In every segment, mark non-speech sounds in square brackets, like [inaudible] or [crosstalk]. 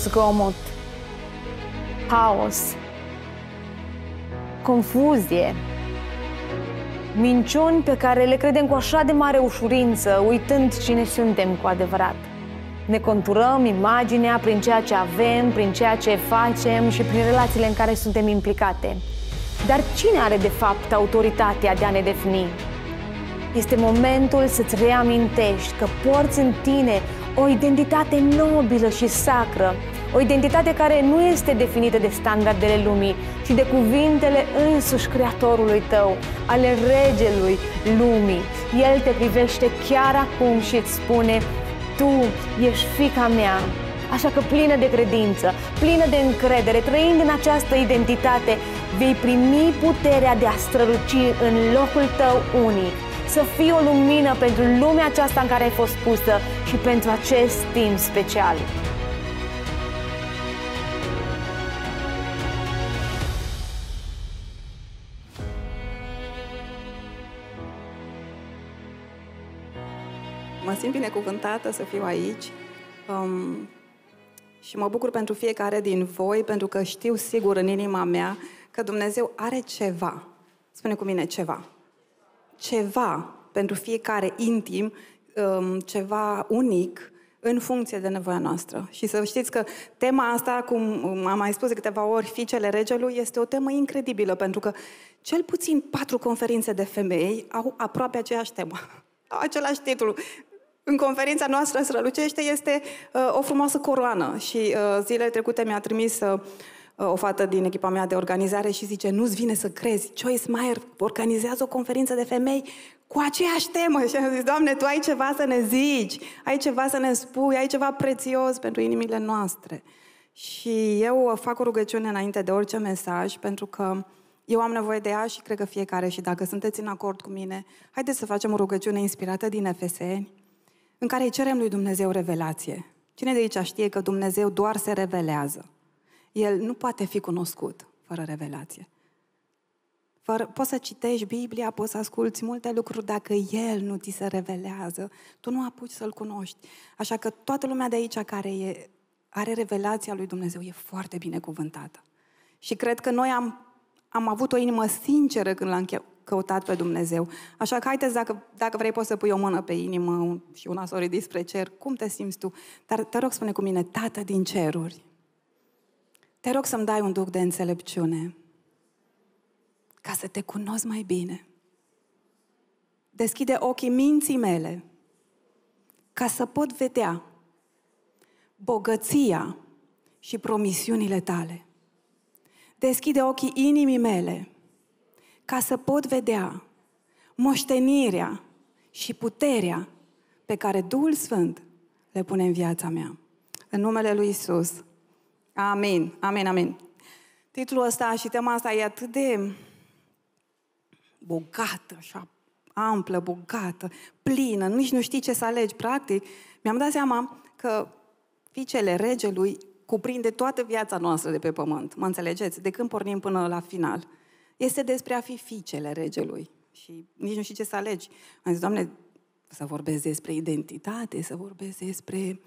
zgomot, haos, confuzie, minciuni pe care le credem cu așa de mare ușurință, uitând cine suntem cu adevărat. Ne conturăm imaginea prin ceea ce avem, prin ceea ce facem și prin relațiile în care suntem implicate. Dar cine are de fapt autoritatea de a ne defini? Este momentul să-ți reamintești că porți în tine o identitate nobilă și sacră, o identitate care nu este definită de standardele lumii, ci de cuvintele însuși creatorului tău, ale regelui lumii. El te privește chiar acum și îți spune, tu ești fica mea. Așa că plină de credință, plină de încredere, trăind în această identitate, vei primi puterea de a străluci în locul tău unic să fii o lumină pentru lumea aceasta în care ai fost pusă și pentru acest timp special. simt binecuvântată să fiu aici um, și mă bucur pentru fiecare din voi, pentru că știu sigur în inima mea că Dumnezeu are ceva. Spune cu mine ceva. Ceva pentru fiecare intim, um, ceva unic, în funcție de nevoia noastră. Și să știți că tema asta, cum am mai spus de câteva ori, Ficele Regelui, este o temă incredibilă, pentru că cel puțin patru conferințe de femei au aproape aceeași temă. [laughs] Au același titlu în conferința noastră strălucește este uh, o frumoasă coroană. Și uh, zilele trecute mi-a trimis uh, uh, o fată din echipa mea de organizare și zice, nu-ți vine să crezi, Joyce Meyer organizează o conferință de femei cu aceeași temă. Și am zis, Doamne, Tu ai ceva să ne zici, ai ceva să ne spui, ai ceva prețios pentru inimile noastre. Și eu fac o rugăciune înainte de orice mesaj, pentru că eu am nevoie de ea și cred că fiecare, și dacă sunteți în acord cu mine, haideți să facem o rugăciune inspirată din Efeseni, în care îi cerem lui Dumnezeu revelație. Cine de aici știe că Dumnezeu doar se revelează? El nu poate fi cunoscut fără revelație. Fără, poți să citești Biblia, poți să asculți multe lucruri, dacă El nu ți se revelează, tu nu apuci să-L cunoști. Așa că toată lumea de aici care e, are revelația lui Dumnezeu e foarte binecuvântată. Și cred că noi am, am avut o inimă sinceră când l-am căutat pe Dumnezeu. Așa că haideți, dacă, dacă vrei, poți să pui o mână pe inimă și una să o ridici spre cer. Cum te simți tu? Dar te rog, spune cu mine, Tată din ceruri, te rog să-mi dai un duc de înțelepciune ca să te cunosc mai bine. Deschide ochii minții mele ca să pot vedea bogăția și promisiunile tale. Deschide ochii inimii mele ca să pot vedea moștenirea și puterea pe care Duhul Sfânt le pune în viața mea. În numele lui Isus. Amin, amin, amin. Titlul ăsta și tema asta e atât de bogată, așa, amplă, bogată, plină, nici nu știi ce să alegi, practic. Mi-am dat seama că Ficele regelui cuprinde toată viața noastră de pe pământ. Mă înțelegeți? De când pornim până la final este despre a fi fiicele regelui. Și nici nu știi ce să alegi. Am zis, Doamne, să vorbesc despre identitate, să vorbesc despre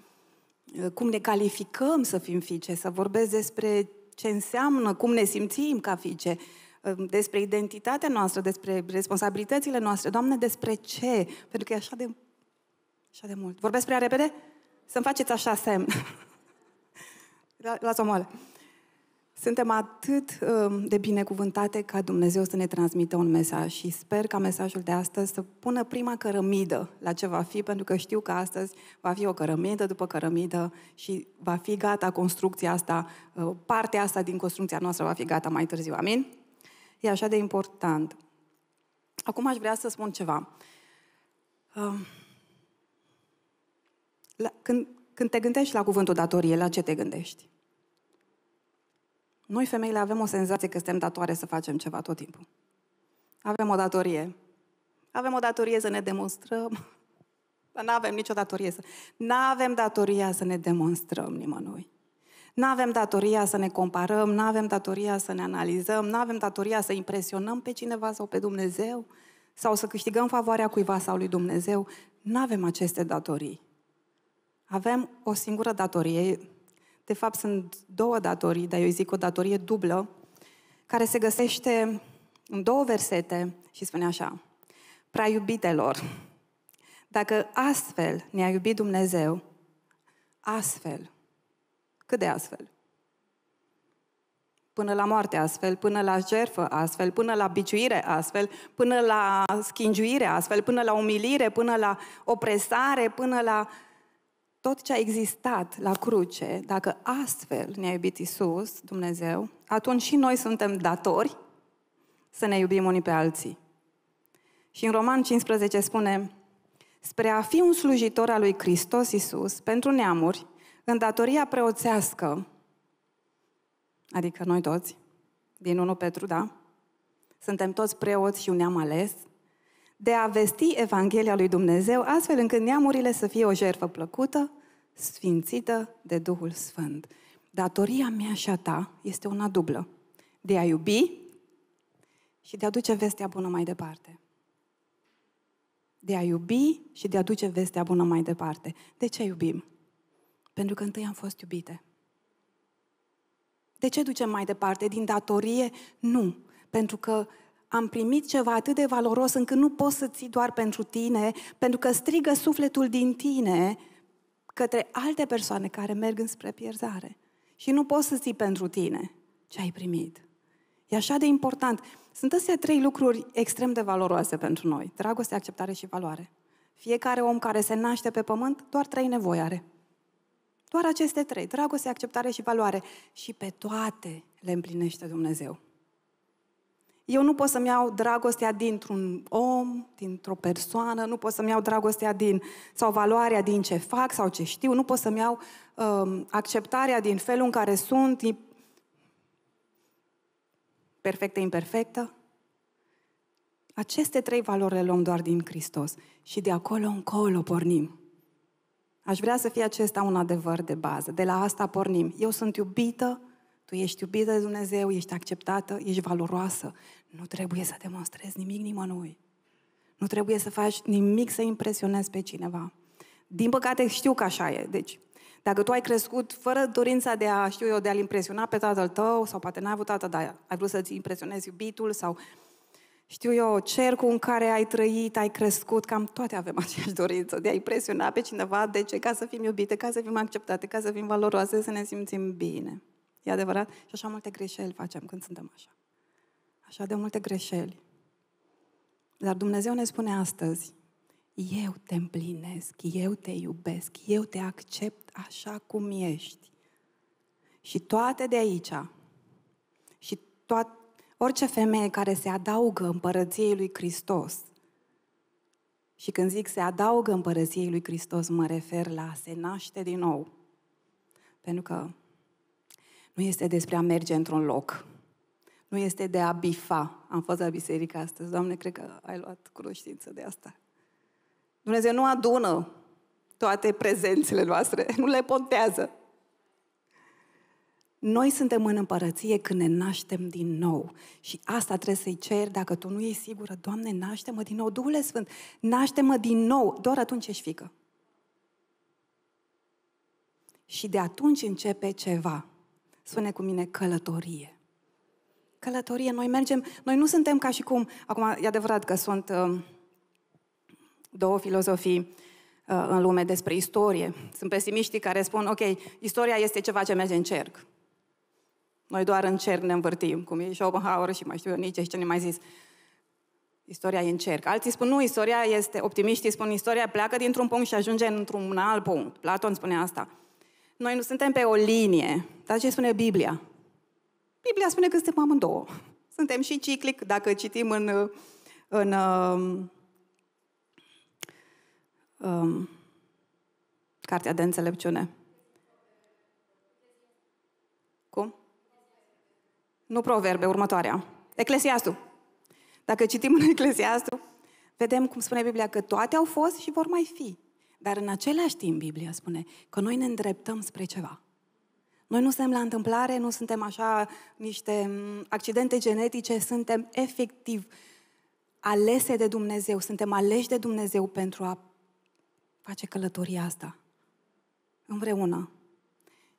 uh, cum ne calificăm să fim fiice, să vorbesc despre ce înseamnă, cum ne simțim ca fiice, uh, despre identitatea noastră, despre responsabilitățile noastre. Doamne, despre ce? Pentru că e așa de, așa de mult. Vorbesc prea repede? Să-mi faceți așa semn. [laughs] Las-o moale. Suntem atât um, de binecuvântate ca Dumnezeu să ne transmită un mesaj și sper ca mesajul de astăzi să pună prima cărămidă la ce va fi, pentru că știu că astăzi va fi o cărămidă după cărămidă și va fi gata construcția asta, uh, partea asta din construcția noastră va fi gata mai târziu, amin? E așa de important. Acum aș vrea să spun ceva. Um, când, când te gândești la cuvântul datorie, la ce te gândești? Noi femeile avem o senzație că suntem datoare să facem ceva tot timpul. Avem o datorie. Avem o datorie să ne demonstrăm. [laughs] Dar nu avem nicio datorie să... Nu avem datoria să ne demonstrăm nimănui. Nu avem datoria să ne comparăm, nu avem datoria să ne analizăm, nu avem datoria să impresionăm pe cineva sau pe Dumnezeu sau să câștigăm favoarea cuiva sau lui Dumnezeu. Nu avem aceste datorii. Avem o singură datorie, de fapt, sunt două datorii, dar eu zic o datorie dublă, care se găsește în două versete și spune așa, prea iubitelor, dacă astfel ne-a iubit Dumnezeu, astfel, cât de astfel? Până la moarte astfel, până la jerfă astfel, până la biciuire astfel, până la schingiuire astfel, până la umilire, până la opresare, până la tot ce a existat la cruce, dacă astfel ne-a iubit Isus, Dumnezeu, atunci și noi suntem datori să ne iubim unii pe alții. Și în Roman 15 spune, spre a fi un slujitor al lui Hristos Isus pentru neamuri, în datoria preoțească, adică noi toți, din 1 Petru, da? Suntem toți preoți și un neam ales, de a vesti Evanghelia lui Dumnezeu, astfel încât neamurile să fie o jertfă plăcută, sfințită de Duhul Sfânt. Datoria mea și a ta este una dublă. De a iubi și de a duce vestea bună mai departe. De a iubi și de a duce vestea bună mai departe. De ce iubim? Pentru că întâi am fost iubite. De ce ducem mai departe? Din datorie? Nu. Pentru că am primit ceva atât de valoros încât nu poți să ții doar pentru tine, pentru că strigă sufletul din tine către alte persoane care merg înspre pierzare. Și nu poți să ții pentru tine ce ai primit. E așa de important. Sunt astea trei lucruri extrem de valoroase pentru noi. Dragoste, acceptare și valoare. Fiecare om care se naște pe pământ, doar trei nevoi are. Doar aceste trei, dragoste, acceptare și valoare. Și pe toate le împlinește Dumnezeu. Eu nu pot să-mi iau dragostea dintr-un om, dintr-o persoană, nu pot să-mi iau dragostea din, sau valoarea din ce fac sau ce știu, nu pot să-mi iau um, acceptarea din felul în care sunt, perfectă, imperfectă. Aceste trei valori le luăm doar din Hristos și de acolo încolo pornim. Aș vrea să fie acesta un adevăr de bază. De la asta pornim. Eu sunt iubită, tu ești iubită de Dumnezeu, ești acceptată, ești valoroasă. Nu trebuie să demonstrezi nimic nimănui. Nu trebuie să faci nimic să impresionezi pe cineva. Din păcate știu că așa e. Deci, dacă tu ai crescut fără dorința de a, știu eu, de a-l impresiona pe tatăl tău, sau poate n-ai avut tată, dar ai vrut să-ți impresionezi iubitul, sau știu eu, cercul în care ai trăit, ai crescut, cam toate avem [laughs] aceeași dorință de a impresiona pe cineva, de ce? Ca să fim iubite, ca să fim acceptate, ca să fim valoroase, să ne simțim bine. E adevărat? Și așa multe greșeli facem când suntem așa. Așa de multe greșeli. Dar Dumnezeu ne spune astăzi, eu te împlinesc, eu te iubesc, eu te accept așa cum ești. Și toate de aici, și toate, orice femeie care se adaugă împărăției lui Hristos, și când zic se adaugă împărăției lui Hristos, mă refer la se naște din nou. Pentru că nu este despre a merge într-un loc. Nu este de a bifa. Am fost la biserică astăzi. Doamne, cred că ai luat cunoștință de asta. Dumnezeu nu adună toate prezențele noastre. [laughs] Nu le pontează. Noi suntem în împărăție când ne naștem din nou. Și asta trebuie să-i ceri dacă tu nu ești sigură. Doamne, naște-mă din nou. Duhule Sfânt, naște-mă din nou. Doar atunci ești fică. Și de atunci începe ceva. Spune cu mine călătorie. Călătorie, noi mergem, noi nu suntem ca și cum, acum e adevărat că sunt uh, două filozofii uh, în lume despre istorie. Sunt pesimiștii care spun, ok, istoria este ceva ce merge în cerc. Noi doar în cerc ne învârtim, cum e Schopenhauer și mai știu eu nici ce ne mai zis. Istoria e în cerc. Alții spun, nu, istoria este, optimiștii spun, istoria pleacă dintr-un punct și ajunge într-un alt punct. Platon spune asta. Noi nu suntem pe o linie. Dar ce spune Biblia? Biblia spune că suntem amândouă. Suntem și ciclic, dacă citim în, în um, um, Cartea de Înțelepciune. Cum? Nu proverbe, următoarea. Eclesiastul. Dacă citim în Eclesiastul, vedem cum spune Biblia că toate au fost și vor mai fi. Dar în același timp, Biblia spune că noi ne îndreptăm spre ceva. Noi nu suntem la întâmplare, nu suntem așa niște accidente genetice, suntem efectiv alese de Dumnezeu, suntem aleși de Dumnezeu pentru a face călătoria asta împreună.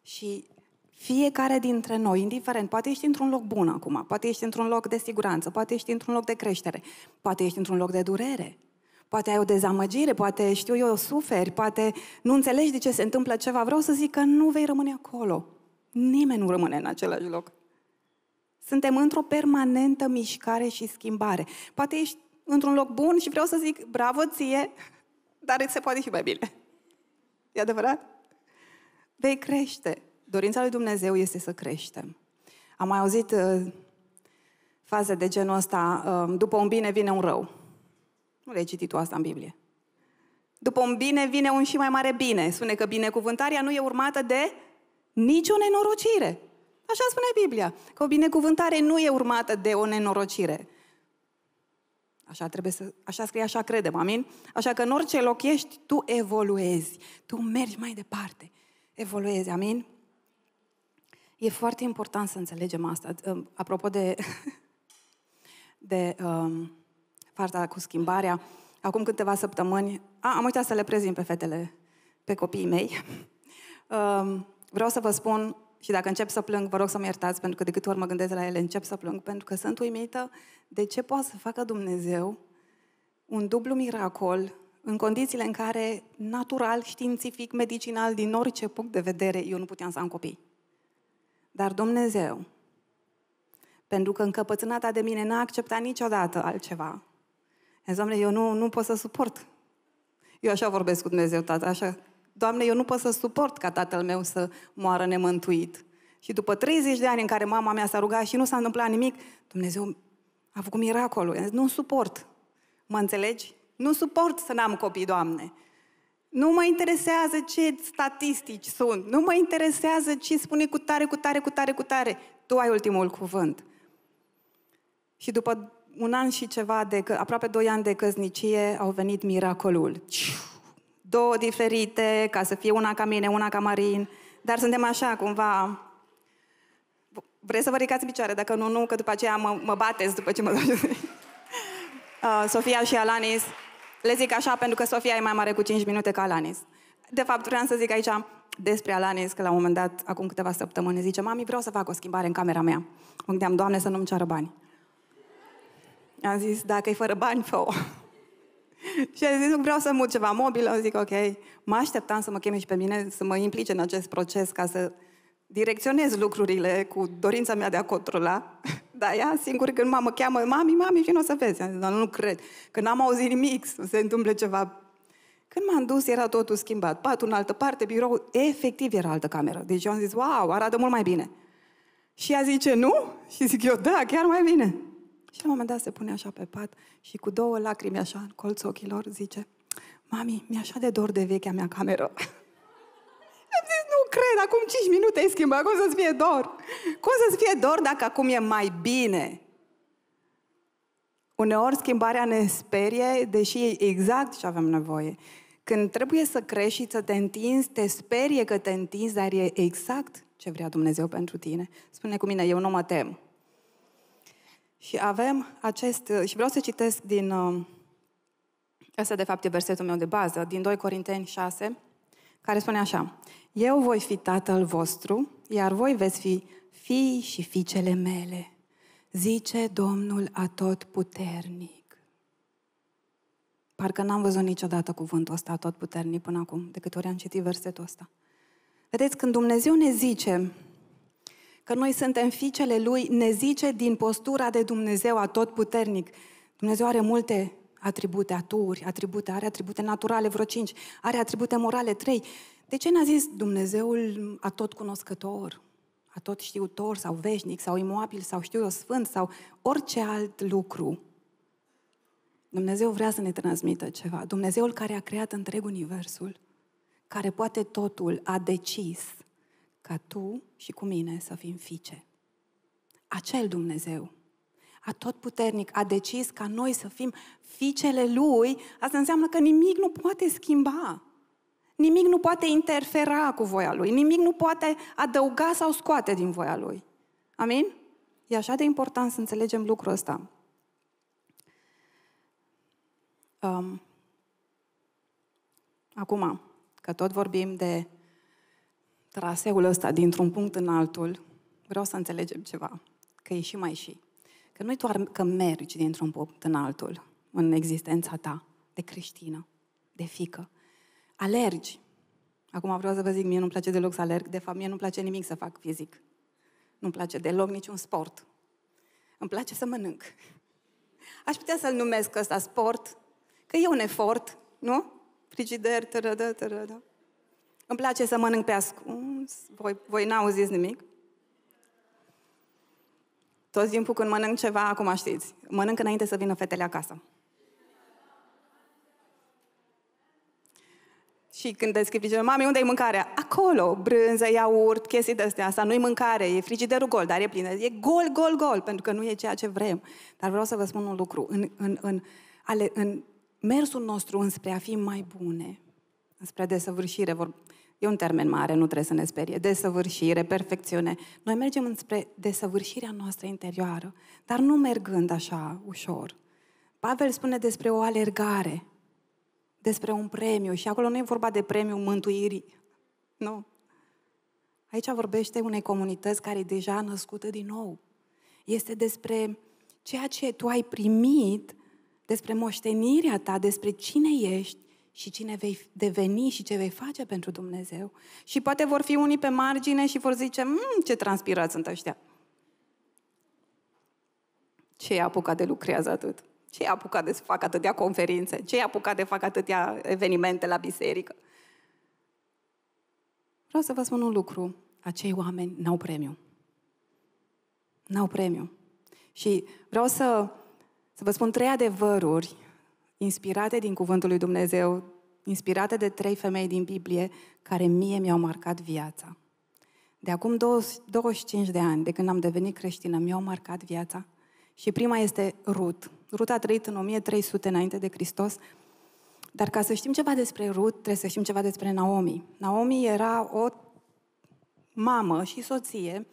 Și fiecare dintre noi, indiferent, poate ești într-un loc bun acum, poate ești într-un loc de siguranță, poate ești într-un loc de creștere, poate ești într-un loc de durere, Poate ai o dezamăgire, poate știu eu, suferi, poate nu înțelegi de ce se întâmplă ceva. Vreau să zic că nu vei rămâne acolo. Nimeni nu rămâne în același loc. Suntem într-o permanentă mișcare și schimbare. Poate ești într-un loc bun și vreau să zic bravo ție, [laughs] dar se poate și mai bine. E adevărat? Vei crește. Dorința lui Dumnezeu este să creștem. Am mai auzit uh, faze de genul ăsta, uh, după un bine vine un rău. Nu le-ai citit tu asta în Biblie. După un bine vine un și mai mare bine. Spune că binecuvântarea nu e urmată de nicio nenorocire. Așa spune Biblia, că o binecuvântare nu e urmată de o nenorocire. Așa trebuie să, așa scrie, așa credem, amin? Așa că în orice loc ești, tu evoluezi, tu mergi mai departe, evoluezi, amin? E foarte important să înțelegem asta. Apropo de, [laughs] de um, partea cu schimbarea. Acum câteva săptămâni, a, am uitat să le prezint pe fetele, pe copiii mei. [laughs] Um, vreau să vă spun, și dacă încep să plâng, vă rog să mă iertați, pentru că de câte ori mă gândesc la ele, încep să plâng, pentru că sunt uimită de ce poate să facă Dumnezeu un dublu miracol în condițiile în care, natural, științific, medicinal, din orice punct de vedere, eu nu puteam să am copii. Dar Dumnezeu, pentru că încăpățânata de mine n-a acceptat niciodată altceva, Doamne, eu nu, nu pot să suport. Eu așa vorbesc cu Dumnezeu, tată, așa. Doamne, eu nu pot să suport ca tatăl meu să moară nemântuit. Și după 30 de ani în care mama mea s-a rugat și nu s-a întâmplat nimic, Dumnezeu a făcut miracolul. Zis, nu suport. Mă înțelegi? Nu suport să n-am copii, Doamne. Nu mă interesează ce statistici sunt. Nu mă interesează ce spune cu tare, cu tare, cu tare, cu tare. Tu ai ultimul cuvânt. Și după un an și ceva, de, aproape doi ani de căznicie, au venit miracolul. Două diferite, ca să fie una ca mine, una ca Marin, dar suntem așa, cumva... Vreți să vă ricați picioare, dacă nu, nu, că după aceea mă, mă bateți după ce mă [laughs] uh, Sofia și Alanis, le zic așa pentru că Sofia e mai mare cu 5 minute ca Alanis. De fapt, vreau să zic aici despre Alanis, că la un moment dat, acum câteva săptămâni, zice, mami, vreau să fac o schimbare în camera mea. Mă gândeam, Doamne, să nu-mi ceară bani. Am zis, dacă e fără bani, fă [laughs] și a zis, nu vreau să mut ceva mobil. Am zic, ok. Mă așteptam să mă cheme și pe mine, să mă implice în acest proces ca să direcționez lucrurile cu dorința mea de a controla. [laughs] Dar ea, singur, când mă cheamă, mami, mami, vino să vezi. Am zis, dar nu cred, că n-am auzit nimic, să se întâmple ceva. Când m-am dus, era totul schimbat. Patul în altă parte, birou, efectiv era altă cameră. Deci eu am zis, wow, arată mult mai bine. Și ea zice, nu? Și zic eu, da, chiar mai bine. Și la un moment dat se pune așa pe pat și cu două lacrimi așa în colț ochilor zice Mami, mi-e așa de dor de vechea mea cameră. [laughs] Am zis, nu cred, acum 5 minute ai schimbat, cum să-ți fie dor? Cum să-ți fie dor dacă acum e mai bine? Uneori schimbarea ne sperie, deși e exact ce avem nevoie. Când trebuie să crești și să te întinzi, te sperie că te întinzi, dar e exact ce vrea Dumnezeu pentru tine. Spune cu mine, eu nu mă tem. Și avem acest, uh, și vreau să citesc din, um, ăsta de fapt e versetul meu de bază, din 2 Corinteni 6, care spune așa, Eu voi fi tatăl vostru, iar voi veți fi fii și fiicele mele, zice Domnul Atotputernic. Parcă n-am văzut niciodată cuvântul ăsta Atotputernic până acum, de câte ori am citit versetul ăsta. Vedeți, când Dumnezeu ne zice că noi suntem fiicele Lui, ne zice din postura de Dumnezeu atotputernic. Dumnezeu are multe atribute, aturi, atribute, are atribute naturale, vreo cinci, are atribute morale, trei. De ce n-a zis Dumnezeul atot cunoscător, atot știutor sau veșnic sau imobil sau știu eu sfânt sau orice alt lucru? Dumnezeu vrea să ne transmită ceva. Dumnezeul care a creat întreg universul, care poate totul, a decis ca tu și cu mine să fim fiice. Acel Dumnezeu, a puternic, a decis ca noi să fim fiicele Lui, asta înseamnă că nimic nu poate schimba. Nimic nu poate interfera cu voia Lui, nimic nu poate adăuga sau scoate din voia Lui. Amin? E așa de important să înțelegem lucrul ăsta. Um, acum, că tot vorbim de traseul ăsta dintr-un punct în altul, vreau să înțelegem ceva, că e și mai și. Că nu-i doar că mergi dintr-un punct în altul în existența ta de creștină, de fică. Alergi. Acum vreau să vă zic, mie nu-mi place deloc să alerg. De fapt, mie nu-mi place nimic să fac fizic. Nu-mi place deloc niciun sport. Îmi place să mănânc. Aș putea să-l numesc ăsta sport, că e un efort, nu? Frigider, tărădă, tărădă. Îmi place să mănânc pe ascuns, mm, voi, voi n-auziți nimic. Toți timpul când mănânc ceva, acum știți, mănânc înainte să vină fetele acasă. Și când deschid frigiderul, mami, unde e mâncarea? Acolo, brânză, iaurt, chestii de-astea. Asta nu e mâncare, e frigiderul gol, dar e plină. E gol, gol, gol, pentru că nu e ceea ce vrem. Dar vreau să vă spun un lucru. În, în, în, ale, în mersul nostru înspre a fi mai bune, înspre desăvârșire, vor, E un termen mare, nu trebuie să ne sperie. Desăvârșire, perfecțiune. Noi mergem înspre desăvârșirea noastră interioară, dar nu mergând așa ușor. Pavel spune despre o alergare, despre un premiu și acolo nu e vorba de premiu mântuirii. Nu. Aici vorbește unei comunități care e deja născută din nou. Este despre ceea ce tu ai primit, despre moștenirea ta, despre cine ești și cine vei deveni și ce vei face pentru Dumnezeu. Și poate vor fi unii pe margine și vor zice, mmm, ce transpirați sunt ăștia. Ce i-a apucat de lucrează atât? Ce i-a apucat de să fac atâtea conferințe? Ce i-a apucat de fac atâtea evenimente la biserică? Vreau să vă spun un lucru. Acei oameni n-au premiu. N-au premiu. Și vreau să, să vă spun trei adevăruri inspirate din Cuvântul lui Dumnezeu, inspirate de trei femei din Biblie, care mie mi-au marcat viața. De acum 20, 25 de ani, de când am devenit creștină, mi-au marcat viața. Și prima este Rut. Rut a trăit în 1300 înainte de Hristos, dar ca să știm ceva despre Rut, trebuie să știm ceva despre Naomi. Naomi era o mamă și soție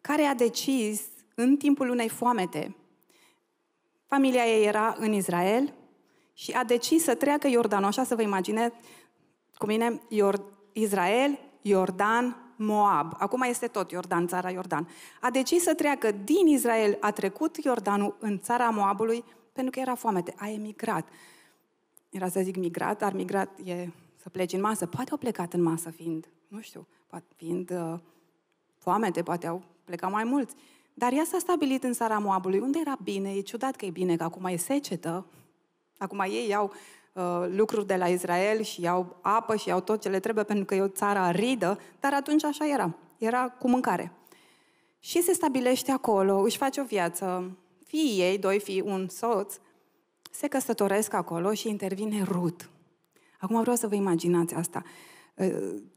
care a decis în timpul unei foamete. Familia ei era în Israel, și a decis să treacă Iordanul. Așa să vă imaginez cu mine Iord- Israel, Iordan, Moab. Acum este tot Iordan, țara Iordan. A decis să treacă din Israel, a trecut Iordanul în țara Moabului pentru că era foamete, a emigrat. Era să zic migrat, dar migrat e să pleci în masă. Poate au plecat în masă fiind, nu știu, poate fiind uh, foamete, poate au plecat mai mulți. Dar ea s-a stabilit în țara Moabului, unde era bine, e ciudat că e bine, că acum e secetă, Acum ei iau uh, lucruri de la Israel și iau apă și iau tot ce le trebuie pentru că e o țară aridă, dar atunci așa era. Era cu mâncare. Și se stabilește acolo, își face o viață. Fiii ei, doi fii, un soț, se căsătoresc acolo și intervine Rut. Acum vreau să vă imaginați asta. Ă,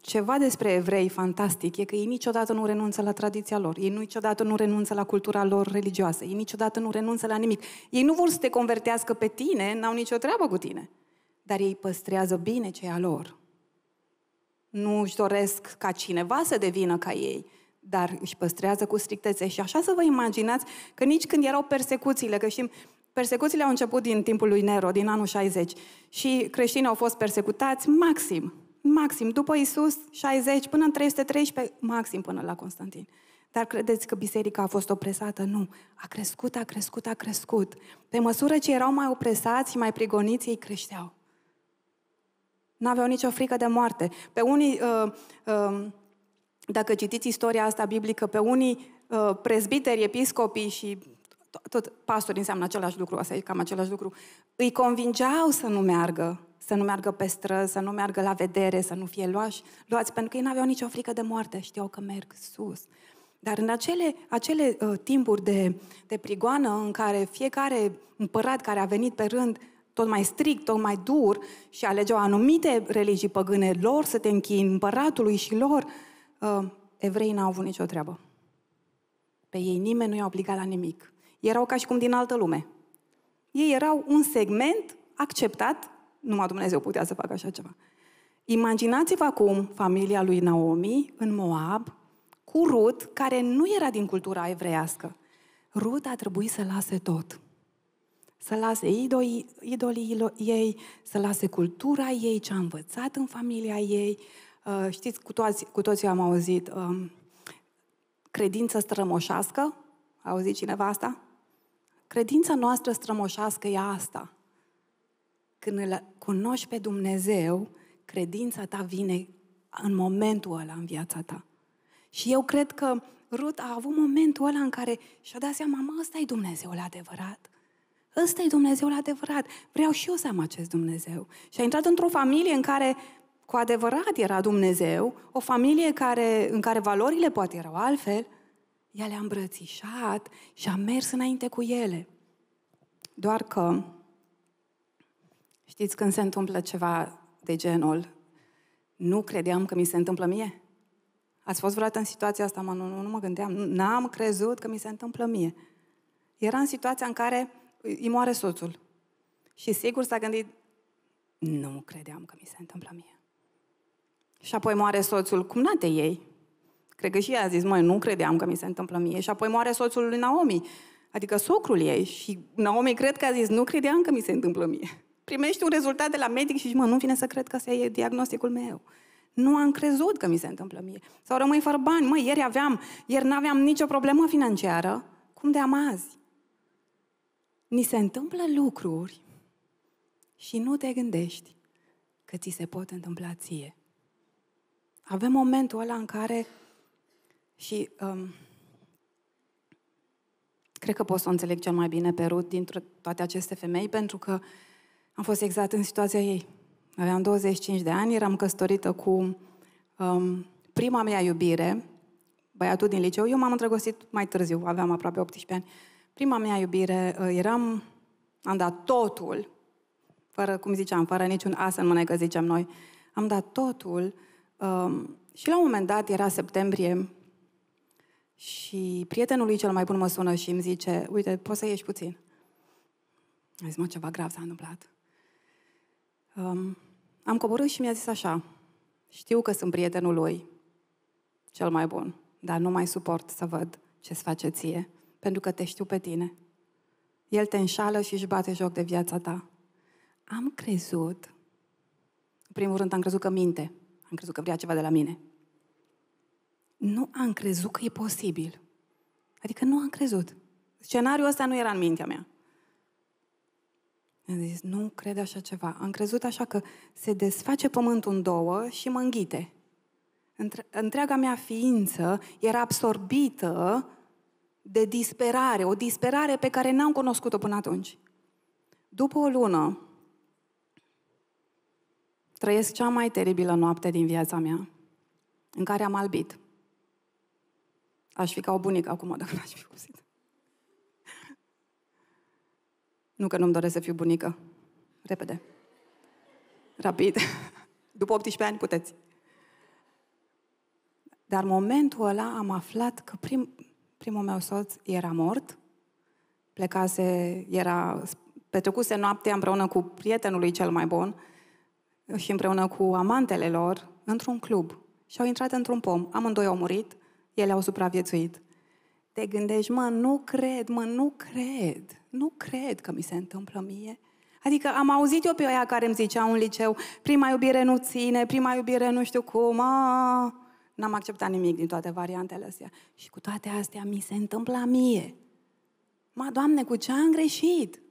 ceva despre evrei fantastic e că ei niciodată nu renunță la tradiția lor, ei niciodată nu renunță la cultura lor religioasă, ei niciodată nu renunță la nimic. Ei nu vor să te convertească pe tine, n-au nicio treabă cu tine, dar ei păstrează bine ce a lor. Nu își doresc ca cineva să devină ca ei, dar își păstrează cu strictețe. Și așa să vă imaginați că nici când erau persecuțiile, că știm, persecuțiile au început din timpul lui Nero, din anul 60, și creștinii au fost persecutați maxim Maxim, după Isus, 60 până în 313, maxim până la Constantin. Dar credeți că biserica a fost opresată? Nu. A crescut, a crescut, a crescut. Pe măsură ce erau mai opresați și mai prigoniți, ei creșteau. N-aveau nicio frică de moarte. Pe unii, uh, uh, dacă citiți istoria asta biblică, pe unii uh, prezbiteri, episcopii și tot, tot pastori înseamnă același lucru, asta e cam același lucru, îi convingeau să nu meargă să nu meargă pe străzi, să nu meargă la vedere, să nu fie luași, luați, pentru că ei n-aveau nicio frică de moarte, știau că merg sus. Dar în acele, acele uh, timpuri de, de prigoană în care fiecare împărat care a venit pe rând tot mai strict, tot mai dur și alegeau anumite religii păgâne lor să te închin împăratului și lor, uh, evreii n-au avut nicio treabă. Pe ei nimeni nu i-a obligat la nimic. Erau ca și cum din altă lume. Ei erau un segment acceptat numai Dumnezeu putea să facă așa ceva. Imaginați-vă acum familia lui Naomi în Moab cu Rut, care nu era din cultura evreiască. Rut a trebuit să lase tot. Să lase idolii, idolii ei, să lase cultura ei, ce a învățat în familia ei. Uh, știți, cu toți, cu toți am auzit um, credință strămoșească. A auzit cineva asta? Credința noastră strămoșească e asta. Când îl cunoști pe Dumnezeu, credința ta vine în momentul ăla în viața ta. Și eu cred că Rut a avut momentul ăla în care și-a dat seama, mă, ăsta e Dumnezeul adevărat. Ăsta e Dumnezeul adevărat. Vreau și eu să am acest Dumnezeu. Și a intrat într-o familie în care cu adevărat era Dumnezeu, o familie care, în care valorile poate erau altfel, ea le-a îmbrățișat și a mers înainte cu ele. Doar că Știți, când se întâmplă ceva de genul, nu credeam că mi se întâmplă mie. Ați fost vreodată în situația asta? Mă, nu, nu, nu mă gândeam. N-am crezut că mi se întâmplă mie. Era în situația în care îi moare soțul. Și sigur s-a gândit, nu credeam că mi se întâmplă mie. Și apoi moare soțul, cum n-a te ei? Cred că și ea a zis, măi, nu credeam că mi se întâmplă mie. Și apoi moare soțul lui Naomi, adică socrul ei. Și Naomi cred că a zis, nu credeam că mi se întâmplă mie primești un rezultat de la medic și zici, mă, nu vine să cred că se e diagnosticul meu. Nu am crezut că mi se întâmplă mie. Sau rămâi fără bani. Mă, ieri aveam, ieri n-aveam nicio problemă financiară. Cum de am azi? Ni se întâmplă lucruri și nu te gândești că ți se pot întâmpla ție. Avem momentul ăla în care și um, cred că pot să o înțeleg cel mai bine pe Ruth dintre toate aceste femei, pentru că uh, am fost exact în situația ei. Aveam 25 de ani, eram căsătorită cu um, prima mea iubire, băiatul din liceu. Eu m-am îndrăgostit mai târziu, aveam aproape 18 ani. Prima mea iubire, uh, eram, am dat totul, fără, cum ziceam, fără niciun as în mânecă, ziceam noi. Am dat totul um, și la un moment dat, era septembrie, și prietenul lui cel mai bun mă sună și îmi zice, uite, poți să ieși puțin. Am zis, mă, ceva grav s-a întâmplat. Um, am coborât și mi-a zis așa, știu că sunt prietenul lui, cel mai bun, dar nu mai suport să văd ce-ți face ție, pentru că te știu pe tine. El te înșală și își bate joc de viața ta. Am crezut, în primul rând am crezut că minte, am crezut că vrea ceva de la mine. Nu am crezut că e posibil. Adică nu am crezut. Scenariul ăsta nu era în mintea mea. Am zis, nu cred așa ceva. Am crezut așa că se desface pământul în două și mă înghite. întreaga mea ființă era absorbită de disperare, o disperare pe care n-am cunoscut-o până atunci. După o lună, trăiesc cea mai teribilă noapte din viața mea, în care am albit. Aș fi ca o bunică acum dacă n-aș fi cusit. Nu că nu-mi doresc să fiu bunică. Repede. Rapid. [laughs] După 18 ani puteți. Dar momentul ăla am aflat că prim, primul meu soț era mort, plecase, era, petrecuse noaptea împreună cu prietenul lui cel mai bun și împreună cu amantele lor într-un club. Și au intrat într-un pom. Amândoi au murit, ele au supraviețuit. Te gândești, mă, nu cred, mă, nu cred nu cred că mi se întâmplă mie. Adică am auzit eu pe aia care îmi zicea un liceu, prima iubire nu ține, prima iubire nu știu cum, a... N-am acceptat nimic din toate variantele astea. Și cu toate astea mi se întâmplă mie. Ma, Doamne, cu ce am greșit?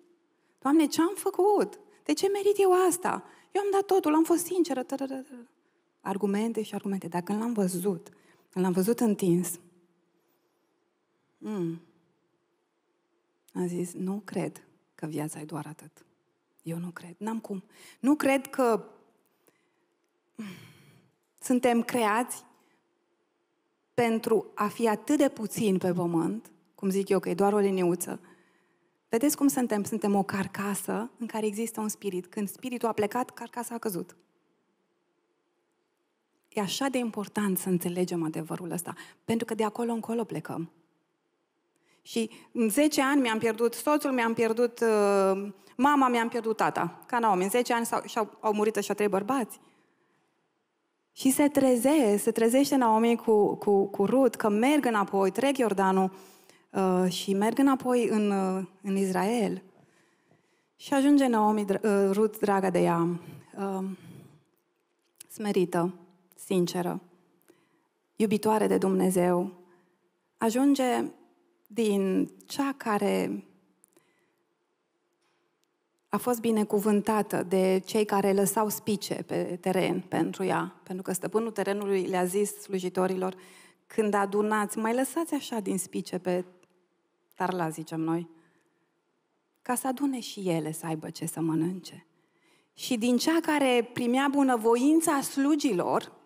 Doamne, ce am făcut? De ce merit eu asta? Eu am dat totul, am fost sinceră. Argumente și argumente. Dacă l-am văzut, l-am văzut întins, mm, am zis, nu cred că viața e doar atât. Eu nu cred. N-am cum. Nu cred că suntem creați pentru a fi atât de puțin pe pământ, cum zic eu că e doar o liniuță. Vedeți cum suntem? Suntem o carcasă în care există un spirit. Când spiritul a plecat, carcasa a căzut. E așa de important să înțelegem adevărul ăsta, pentru că de acolo încolo plecăm. Și în 10 ani mi-am pierdut soțul, mi-am pierdut uh, mama, mi-am pierdut tata. Ca Naomi, în 10 ani s-au, și-au, au murit ăștia trei bărbați. Și se trezește, se trezește Naomi cu, cu, cu Rut, că merg înapoi, trec Iordanul uh, și merg înapoi în, uh, în Israel. Și ajunge Naomi, dr- uh, Rut, dragă de ea, uh, smerită, sinceră, iubitoare de Dumnezeu. Ajunge din cea care a fost binecuvântată de cei care lăsau spice pe teren pentru ea, pentru că stăpânul terenului le-a zis slujitorilor, când adunați, mai lăsați așa din spice pe tarla, zicem noi, ca să adune și ele să aibă ce să mănânce. Și din cea care primea bunăvoința slugilor,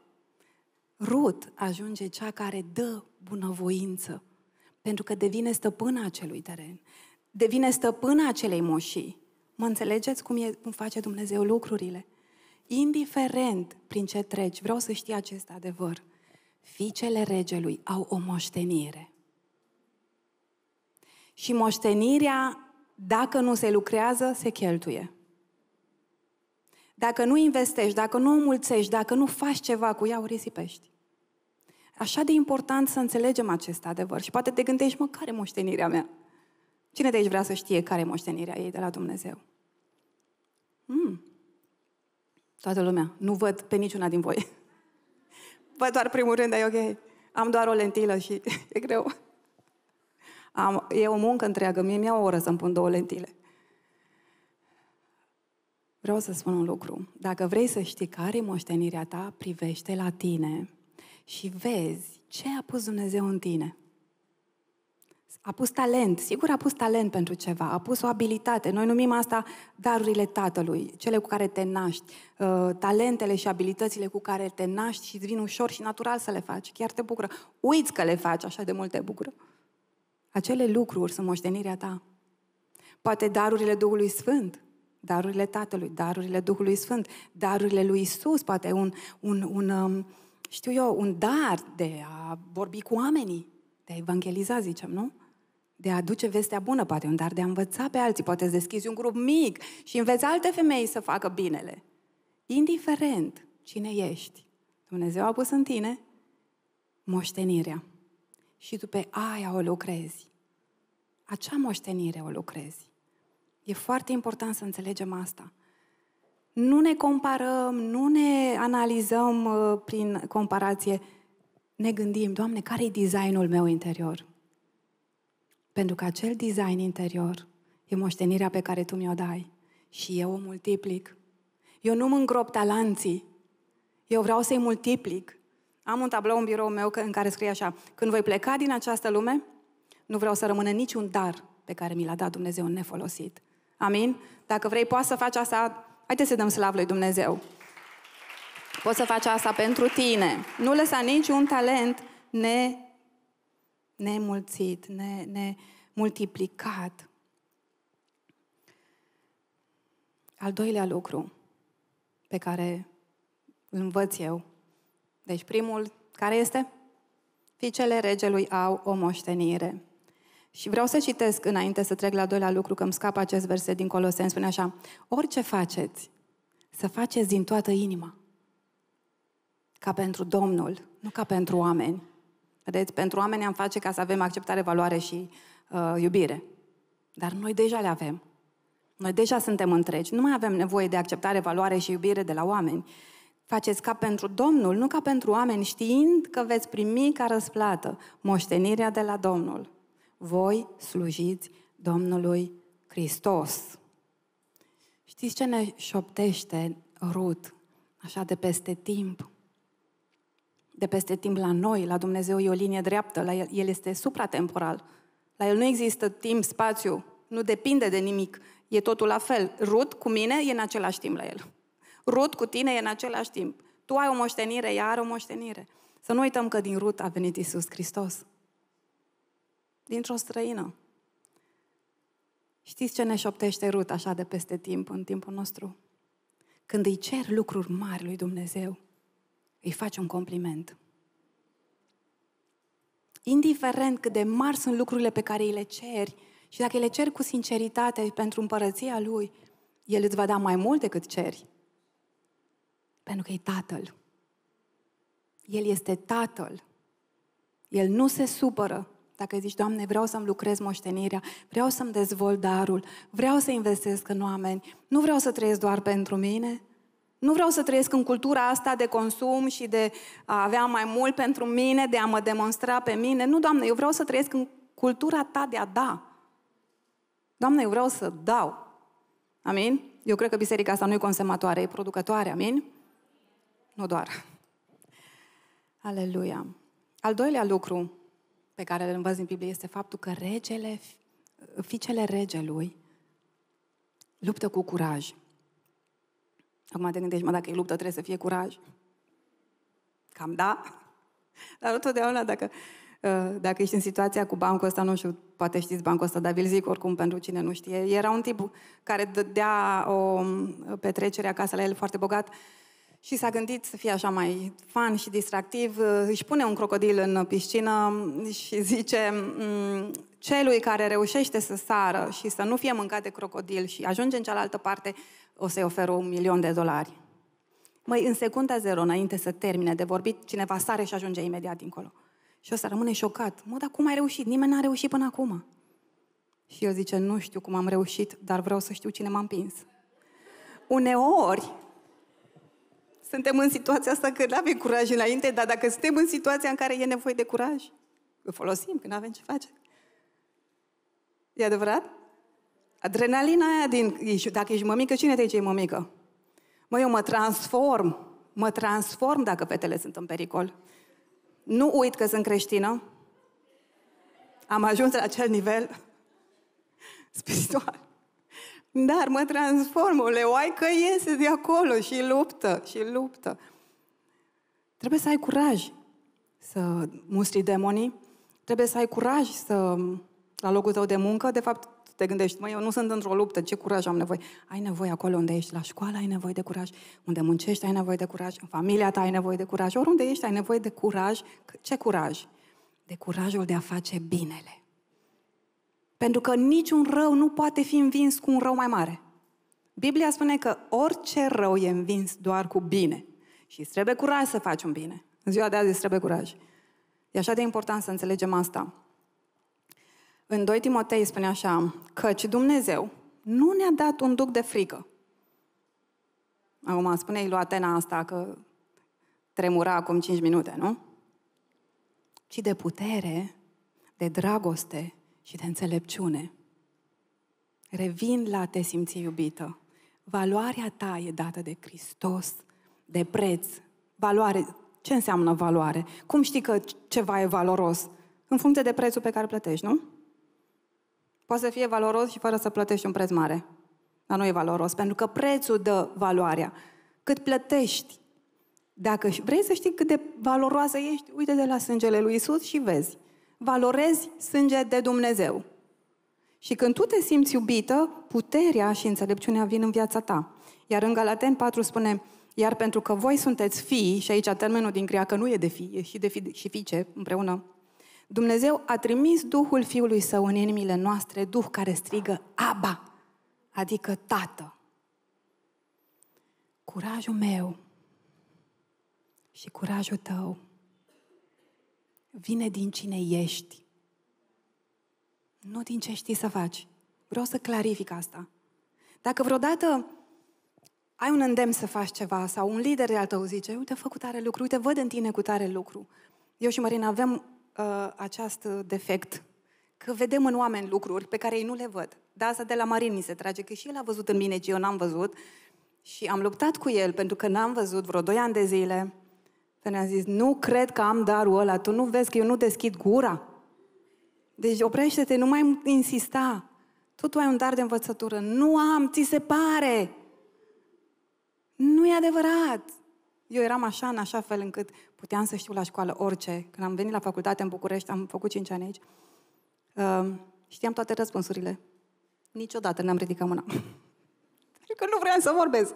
Rut ajunge cea care dă bunăvoință pentru că devine stăpâna acelui teren. Devine stăpâna acelei moșii. Mă înțelegeți cum, e, cum face Dumnezeu lucrurile? Indiferent prin ce treci, vreau să știi acest adevăr. Ficele regelui au o moștenire. Și moștenirea, dacă nu se lucrează, se cheltuie. Dacă nu investești, dacă nu mulțești, dacă nu faci ceva cu ea, o risipești. Așa de important să înțelegem acest adevăr și poate te gândești, mă, care moștenirea mea? Cine de aici vrea să știe care e moștenirea ei de la Dumnezeu? Mm. Toată lumea. Nu văd pe niciuna din voi. [laughs] Văd doar primul rând, dar e ok. Am doar o lentilă și [laughs] e greu. Am, e o muncă întreagă. Mie mi-a o oră să-mi pun două lentile. Vreau să spun un lucru. Dacă vrei să știi care e moștenirea ta, privește la tine și vezi ce a pus Dumnezeu în tine. A pus talent, sigur a pus talent pentru ceva, a pus o abilitate. Noi numim asta darurile Tatălui, cele cu care te naști, uh, talentele și abilitățile cu care te naști și îți vin ușor și natural să le faci, chiar te bucură. Uiți că le faci, așa de mult te bucură. Acele lucruri sunt moștenirea ta. Poate darurile Duhului Sfânt, darurile Tatălui, darurile Duhului Sfânt, darurile lui Isus, poate un, un, un um, știu eu, un dar de a vorbi cu oamenii, de a evangeliza, zicem, nu? De a aduce vestea bună, poate un dar de a învăța pe alții, poate să deschizi un grup mic și înveți alte femei să facă binele. Indiferent cine ești, Dumnezeu a pus în tine moștenirea. Și tu pe aia o lucrezi. Acea moștenire o lucrezi. E foarte important să înțelegem asta nu ne comparăm, nu ne analizăm uh, prin comparație. Ne gândim, Doamne, care e designul meu interior? Pentru că acel design interior e moștenirea pe care tu mi-o dai și eu o multiplic. Eu nu mă îngrop talanții, eu vreau să-i multiplic. Am un tablou în birou meu în care scrie așa, când voi pleca din această lume, nu vreau să rămână niciun dar pe care mi l-a dat Dumnezeu nefolosit. Amin? Dacă vrei, poți să faci asta Haideți să dăm slavă lui Dumnezeu. Poți să faci asta pentru tine. Nu lăsa niciun talent ne, nemulțit, ne, ne multiplicat. Al doilea lucru pe care îl învăț eu. Deci primul, care este? Ficele regelui au o moștenire. Și vreau să citesc înainte să trec la doilea lucru, că îmi scapă acest verset din Coloseni, spune așa, orice faceți, să faceți din toată inima, ca pentru Domnul, nu ca pentru oameni. Vedeți, pentru oameni am face ca să avem acceptare, valoare și uh, iubire. Dar noi deja le avem. Noi deja suntem întregi. Nu mai avem nevoie de acceptare, valoare și iubire de la oameni. Faceți ca pentru Domnul, nu ca pentru oameni, știind că veți primi ca răsplată moștenirea de la Domnul voi slujiți Domnului Hristos. Știți ce ne șoptește Rut, așa de peste timp? De peste timp la noi, la Dumnezeu e o linie dreaptă, la El, el este supratemporal. La El nu există timp, spațiu, nu depinde de nimic, e totul la fel. Rut cu mine e în același timp la El. Rut cu tine e în același timp. Tu ai o moștenire, ea are o moștenire. Să nu uităm că din Rut a venit Isus Hristos dintr-o străină. Știți ce ne șoptește Rut așa de peste timp, în timpul nostru? Când îi cer lucruri mari lui Dumnezeu, îi faci un compliment. Indiferent cât de mari sunt lucrurile pe care îi le ceri și dacă îi le ceri cu sinceritate pentru împărăția Lui, El îți va da mai mult decât ceri. Pentru că e Tatăl. El este Tatăl. El nu se supără. Dacă zici, Doamne, vreau să-mi lucrez moștenirea, vreau să-mi dezvolt darul, vreau să investesc în oameni, nu vreau să trăiesc doar pentru mine, nu vreau să trăiesc în cultura asta de consum și de a avea mai mult pentru mine, de a mă demonstra pe mine. Nu, Doamne, eu vreau să trăiesc în cultura Ta de a da. Doamne, eu vreau să dau. Amin? Eu cred că biserica asta nu e consumatoare, e producătoare. Amin? Nu doar. Aleluia. Al doilea lucru pe care îl învăț din Biblie este faptul că regele, fiicele regelui luptă cu curaj. Acum te gândești, mă, dacă e luptă, trebuie să fie curaj. Cam da. Dar totdeauna, dacă, uh, dacă ești în situația cu bancul ăsta, nu știu, poate știți bancul ăsta, dar vi zic oricum pentru cine nu știe. Era un tip care dădea o petrecere acasă la el foarte bogat și s-a gândit să fie așa mai fan și distractiv, uh, își pune un crocodil în piscină și zice mm, celui care reușește să sară și să nu fie mâncat de crocodil și ajunge în cealaltă parte, o să-i ofer un milion de dolari. Măi, în secunda zero, înainte să termine de vorbit, cineva sare și ajunge imediat dincolo. Și o să rămâne șocat. Mă, dar cum ai reușit? Nimeni n-a reușit până acum. Și el zice, nu știu cum am reușit, dar vreau să știu cine m-a împins. Uneori, suntem în situația asta că nu avem curaj înainte, dar dacă suntem în situația în care e nevoie de curaj, îl folosim, că nu avem ce face. E adevărat? Adrenalina aia din... Dacă ești mămică, cine te e mămică? Mă, eu mă transform. Mă transform dacă fetele sunt în pericol. Nu uit că sunt creștină. Am ajuns la acel nivel [laughs] spiritual. Dar mă transform, că iese de acolo și luptă, și luptă. Trebuie să ai curaj să mustri demonii, trebuie să ai curaj să, la locul tău de muncă, de fapt, te gândești, măi, eu nu sunt într-o luptă, ce curaj am nevoie? Ai nevoie acolo unde ești, la școală ai nevoie de curaj, unde muncești ai nevoie de curaj, în familia ta ai nevoie de curaj, oriunde ești ai nevoie de curaj. Ce curaj? De curajul de a face binele. Pentru că niciun rău nu poate fi învins cu un rău mai mare. Biblia spune că orice rău e învins doar cu bine. Și îți trebuie curaj să faci un bine. În ziua de azi îți trebuie curaj. E așa de important să înțelegem asta. În 2 Timotei spune așa, căci Dumnezeu nu ne-a dat un duc de frică. Acum spune-i lui Atena asta că tremura acum 5 minute, nu? Ci de putere, de dragoste și de înțelepciune. Revin la te simți iubită. Valoarea ta e dată de Hristos, de preț. Valoare. Ce înseamnă valoare? Cum știi că ceva e valoros? În funcție de prețul pe care plătești, nu? Poate să fie valoros și fără să plătești un preț mare. Dar nu e valoros, pentru că prețul dă valoarea. Cât plătești. Dacă vrei să știi cât de valoroasă ești, uite de la sângele lui Isus și vezi valorezi sânge de Dumnezeu. Și când tu te simți iubită, puterea și înțelepciunea vin în viața ta. Iar în Galaten 4 spune, iar pentru că voi sunteți fii, și aici termenul din greacă nu e de fii, e și de fii și fiice împreună, Dumnezeu a trimis Duhul Fiului Său în inimile noastre, Duh care strigă Aba, adică Tată. Curajul meu și curajul tău vine din cine ești, nu din ce știi să faci. Vreau să clarific asta. Dacă vreodată ai un îndemn să faci ceva sau un lider de-al tău zice, uite, fă cu tare lucru, uite, văd în tine cu tare lucru. Eu și Marina avem uh, acest defect, că vedem în oameni lucruri pe care ei nu le văd. Dar asta de la Marin se trage, că și el a văzut în mine ce eu n-am văzut și am luptat cu el pentru că n-am văzut vreo doi ani de zile dar ne-a zis, nu cred că am darul ăla, tu nu vezi că eu nu deschid gura. Deci oprește-te, nu mai insista. Tu, tu ai un dar de învățătură. Nu am, ți se pare. Nu e adevărat. Eu eram așa, în așa fel încât puteam să știu la școală orice. Când am venit la facultate în București, am făcut cinci ani aici, uh, știam toate răspunsurile. Niciodată n-am ridicat mâna. Pentru [laughs] că adică nu vreau să vorbesc.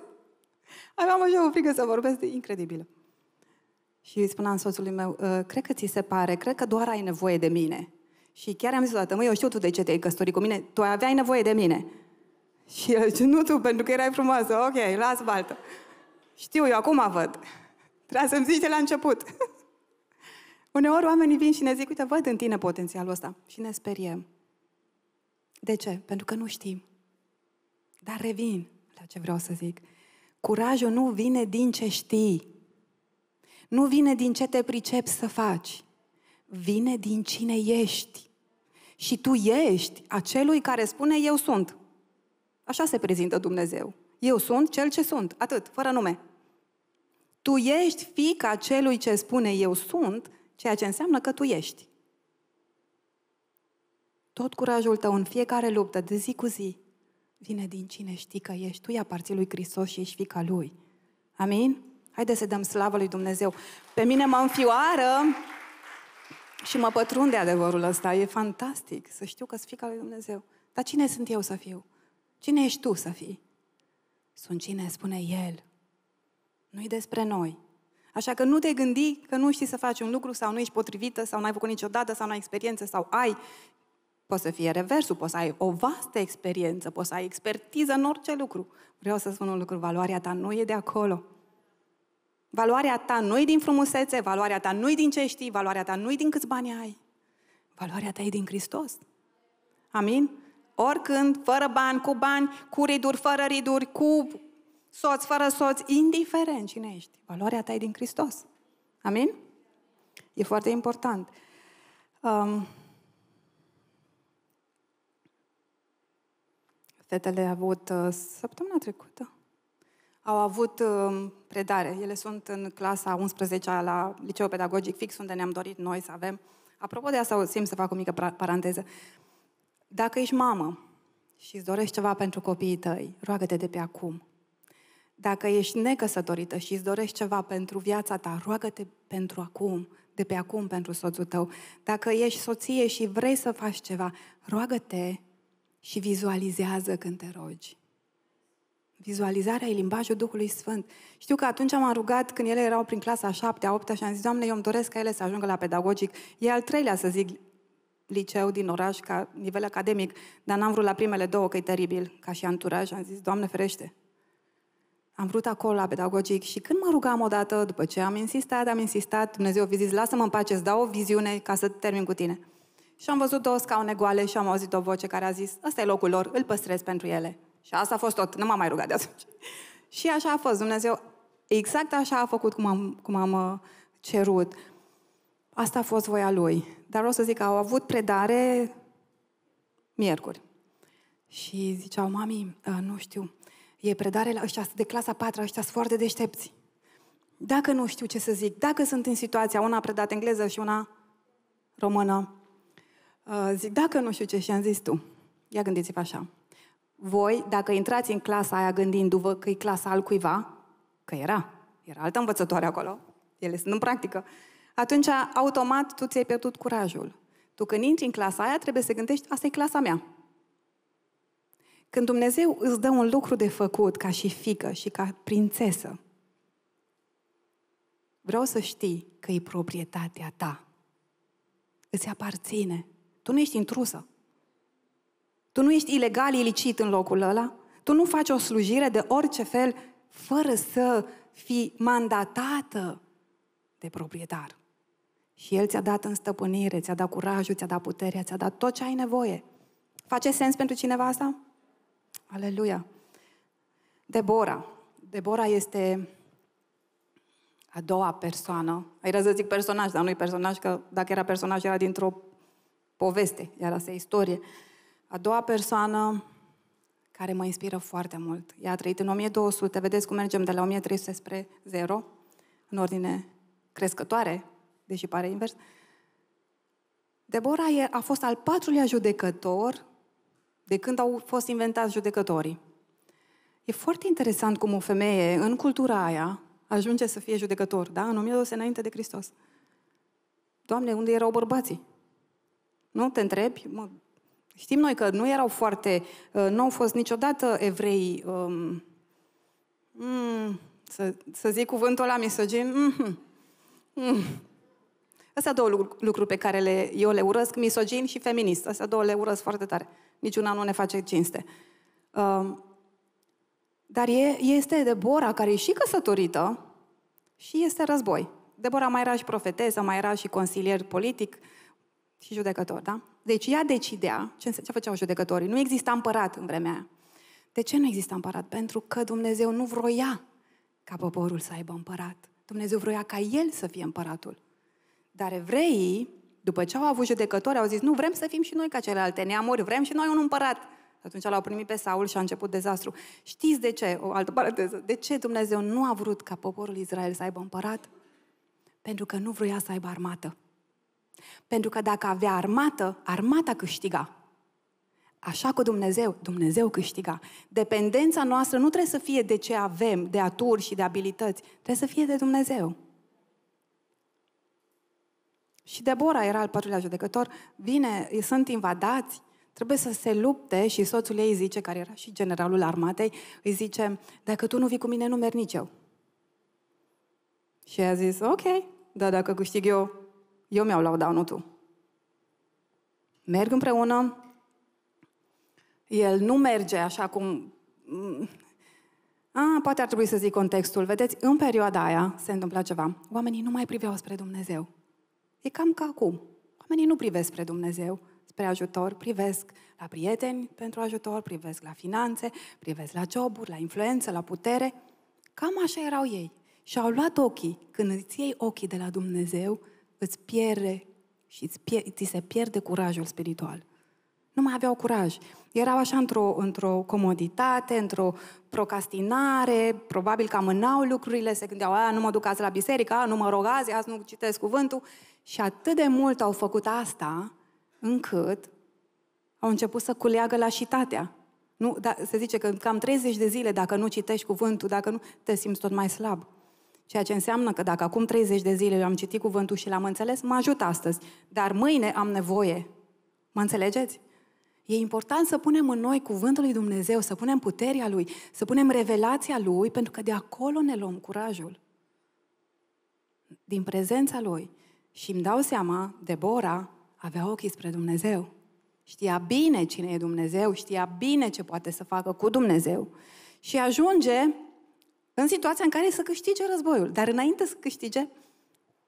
Aveam așa o frică să vorbesc, de incredibilă. Și îi spuneam soțului meu, ă, cred că ți se pare, cred că doar ai nevoie de mine. Și chiar am zis odată, măi, eu știu tu de ce te-ai căsătorit cu mine, tu aveai nevoie de mine. Și el zice, nu tu, pentru că erai frumoasă, ok, las baltă. Știu, eu acum văd. Trebuie să-mi zici de la început. [laughs] Uneori oamenii vin și ne zic, uite, văd în tine potențialul ăsta și ne speriem. De ce? Pentru că nu știm. Dar revin la ce vreau să zic. Curajul nu vine din ce știi, nu vine din ce te pricepi să faci, vine din cine ești. Și tu ești acelui care spune eu sunt. Așa se prezintă Dumnezeu. Eu sunt cel ce sunt, atât, fără nume. Tu ești fica celui ce spune eu sunt, ceea ce înseamnă că tu ești. Tot curajul tău în fiecare luptă, de zi cu zi, vine din cine știi că ești. Tu i aparții lui Hristos și ești fica lui. Amin? Haideți să dăm slavă lui Dumnezeu. Pe mine mă înfioară și mă pătrunde adevărul ăsta. E fantastic să știu că sunt fica lui Dumnezeu. Dar cine sunt eu să fiu? Cine ești tu să fii? Sunt cine spune El. Nu-i despre noi. Așa că nu te gândi că nu știi să faci un lucru sau nu ești potrivită sau n-ai făcut niciodată sau n-ai experiență sau ai. Poți să fie reversul, poți să ai o vastă experiență, poți să ai expertiză în orice lucru. Vreau să spun un lucru, valoarea ta nu e de acolo. Valoarea ta nu e din frumusețe, valoarea ta nu e din ce știi, valoarea ta nu e din câți bani ai. Valoarea ta e din Hristos. Amin? Oricând, fără bani, cu bani, cu riduri, fără riduri, cu soț, fără soț, indiferent cine ești. Valoarea ta e din Hristos. Amin? E foarte important. Um, fetele a avut uh, săptămâna trecută au avut um, predare. Ele sunt în clasa 11-a la Liceul Pedagogic Fix, unde ne-am dorit noi să avem. Apropo de asta, o simt să fac o mică paranteză. Dacă ești mamă și îți dorești ceva pentru copiii tăi, roagă-te de pe acum. Dacă ești necăsătorită și îți dorești ceva pentru viața ta, roagă-te pentru acum, de pe acum pentru soțul tău. Dacă ești soție și vrei să faci ceva, roagă-te și vizualizează când te rogi. Vizualizarea e limbajul Duhului Sfânt. Știu că atunci m-am rugat când ele erau prin clasa 7 a 8 și am zis, Doamne, eu îmi doresc ca ele să ajungă la pedagogic. E al treilea, să zic, liceu din oraș ca nivel academic, dar n-am vrut la primele două, că e teribil, ca și anturaj. Am zis, Doamne ferește, am vrut acolo la pedagogic și când mă rugam odată, după ce am insistat, am insistat, Dumnezeu a zis, lasă-mă în pace, îți dau o viziune ca să termin cu tine. Și am văzut două scaune goale și am auzit o voce care a zis, ăsta e locul lor, îl păstrez pentru ele. Și asta a fost tot. Nu m-am mai rugat de atunci. și așa a fost. Dumnezeu exact așa a făcut cum am, cum am uh, cerut. Asta a fost voia lui. Dar vreau să zic că au avut predare miercuri. Și ziceau, mami, uh, nu știu, e predare la ăștia de clasa 4, ăștia sunt foarte deștepți. Dacă nu știu ce să zic, dacă sunt în situația, una predată engleză și una română, uh, zic, dacă nu știu ce și am zis tu, ia gândiți-vă așa, voi, dacă intrați în clasa aia gândindu-vă că e clasa al cuiva, că era, era altă învățătoare acolo, ele sunt în practică, atunci automat tu ți-ai pierdut curajul. Tu când intri în clasa aia, trebuie să gândești, asta e clasa mea. Când Dumnezeu îți dă un lucru de făcut ca și fică și ca prințesă, vreau să știi că e proprietatea ta. Îți aparține. Tu nu ești intrusă. Tu nu ești ilegal, ilicit în locul ăla. Tu nu faci o slujire de orice fel fără să fii mandatată de proprietar. Și El ți-a dat în stăpânire, ți-a dat curajul, ți-a dat puterea, ți-a dat tot ce ai nevoie. Face sens pentru cineva asta? Aleluia! Debora. Debora este a doua persoană. Ai răză zic personaj, dar nu-i personaj, că dacă era personaj era dintr-o poveste, era să istorie. Uh, a doua persoană care mă inspiră foarte mult. Ea a trăit în 1200, vedeți cum mergem de la 1300 spre 0, în ordine crescătoare, deși pare invers. Deborah a fost al patrulea judecător de când au fost inventați judecătorii. E foarte interesant cum o femeie în cultura aia ajunge să fie judecător, da? În 1200 înainte de Hristos. Doamne, unde erau bărbații? Nu? Te întrebi? Mă, Știm noi că nu erau foarte, uh, nu au fost niciodată evrei, um, mm, să, să zic cuvântul ăla misogin, mm, mm. Astea două lucruri pe care le, eu le urăsc, misogin și feminist. Astea două le urăsc foarte tare. Niciuna nu ne face cinste. Um, dar e, este Debora, care e și căsătorită și este război. Debora mai era și profetesă, mai era și consilier politic, uh, și judecător, da? Deci ea decidea ce, ce făceau judecătorii. Nu exista împărat în vremea aia. De ce nu exista împărat? Pentru că Dumnezeu nu vroia ca poporul să aibă împărat. Dumnezeu vroia ca el să fie împăratul. Dar evreii, după ce au avut judecători, au zis, nu, vrem să fim și noi ca celelalte neamuri, vrem și noi un împărat. Atunci l-au primit pe Saul și a început dezastru. Știți de ce? O altă paranteză. De ce Dumnezeu nu a vrut ca poporul Israel să aibă împărat? Pentru că nu vroia să aibă armată. Pentru că dacă avea armată, armata câștiga. Așa cu Dumnezeu, Dumnezeu câștiga. Dependența noastră nu trebuie să fie de ce avem, de aturi și de abilități, trebuie să fie de Dumnezeu. Și Deborah era al patrulea judecător, vine, sunt invadați, trebuie să se lupte și soțul ei zice, care era și generalul armatei, îi zice, dacă tu nu vii cu mine, nu merg nici eu. Și a zis, ok, dar dacă câștig eu, eu mi-au luat down tu. Merg împreună. El nu merge așa cum... Mm, A, poate ar trebui să zic contextul. Vedeți, în perioada aia se întâmpla ceva. Oamenii nu mai priveau spre Dumnezeu. E cam ca acum. Oamenii nu privesc spre Dumnezeu, spre ajutor, privesc la prieteni pentru ajutor, privesc la finanțe, privesc la joburi, la influență, la putere. Cam așa erau ei. Și au luat ochii, când îți iei ochii de la Dumnezeu, îți pierde și îți pier- ți se pierde curajul spiritual. Nu mai aveau curaj. Erau așa într-o, într-o comoditate, într-o procrastinare, probabil că amânau lucrurile, se gândeau, a, nu mă duc azi la biserică, a, nu mă rog azi, azi nu citesc cuvântul. Și atât de mult au făcut asta, încât au început să culeagă lașitatea. Nu, da, se zice că cam 30 de zile, dacă nu citești cuvântul, dacă nu, te simți tot mai slab. Ceea ce înseamnă că dacă acum 30 de zile eu am citit cuvântul și l-am înțeles, mă ajută astăzi. Dar mâine am nevoie. Mă înțelegeți? E important să punem în noi cuvântul lui Dumnezeu, să punem puterea lui, să punem revelația lui, pentru că de acolo ne luăm curajul. Din prezența lui. Și îmi dau seama, Deborah avea ochii spre Dumnezeu. Știa bine cine e Dumnezeu, știa bine ce poate să facă cu Dumnezeu. Și ajunge în situația în care să câștige războiul. Dar înainte să câștige,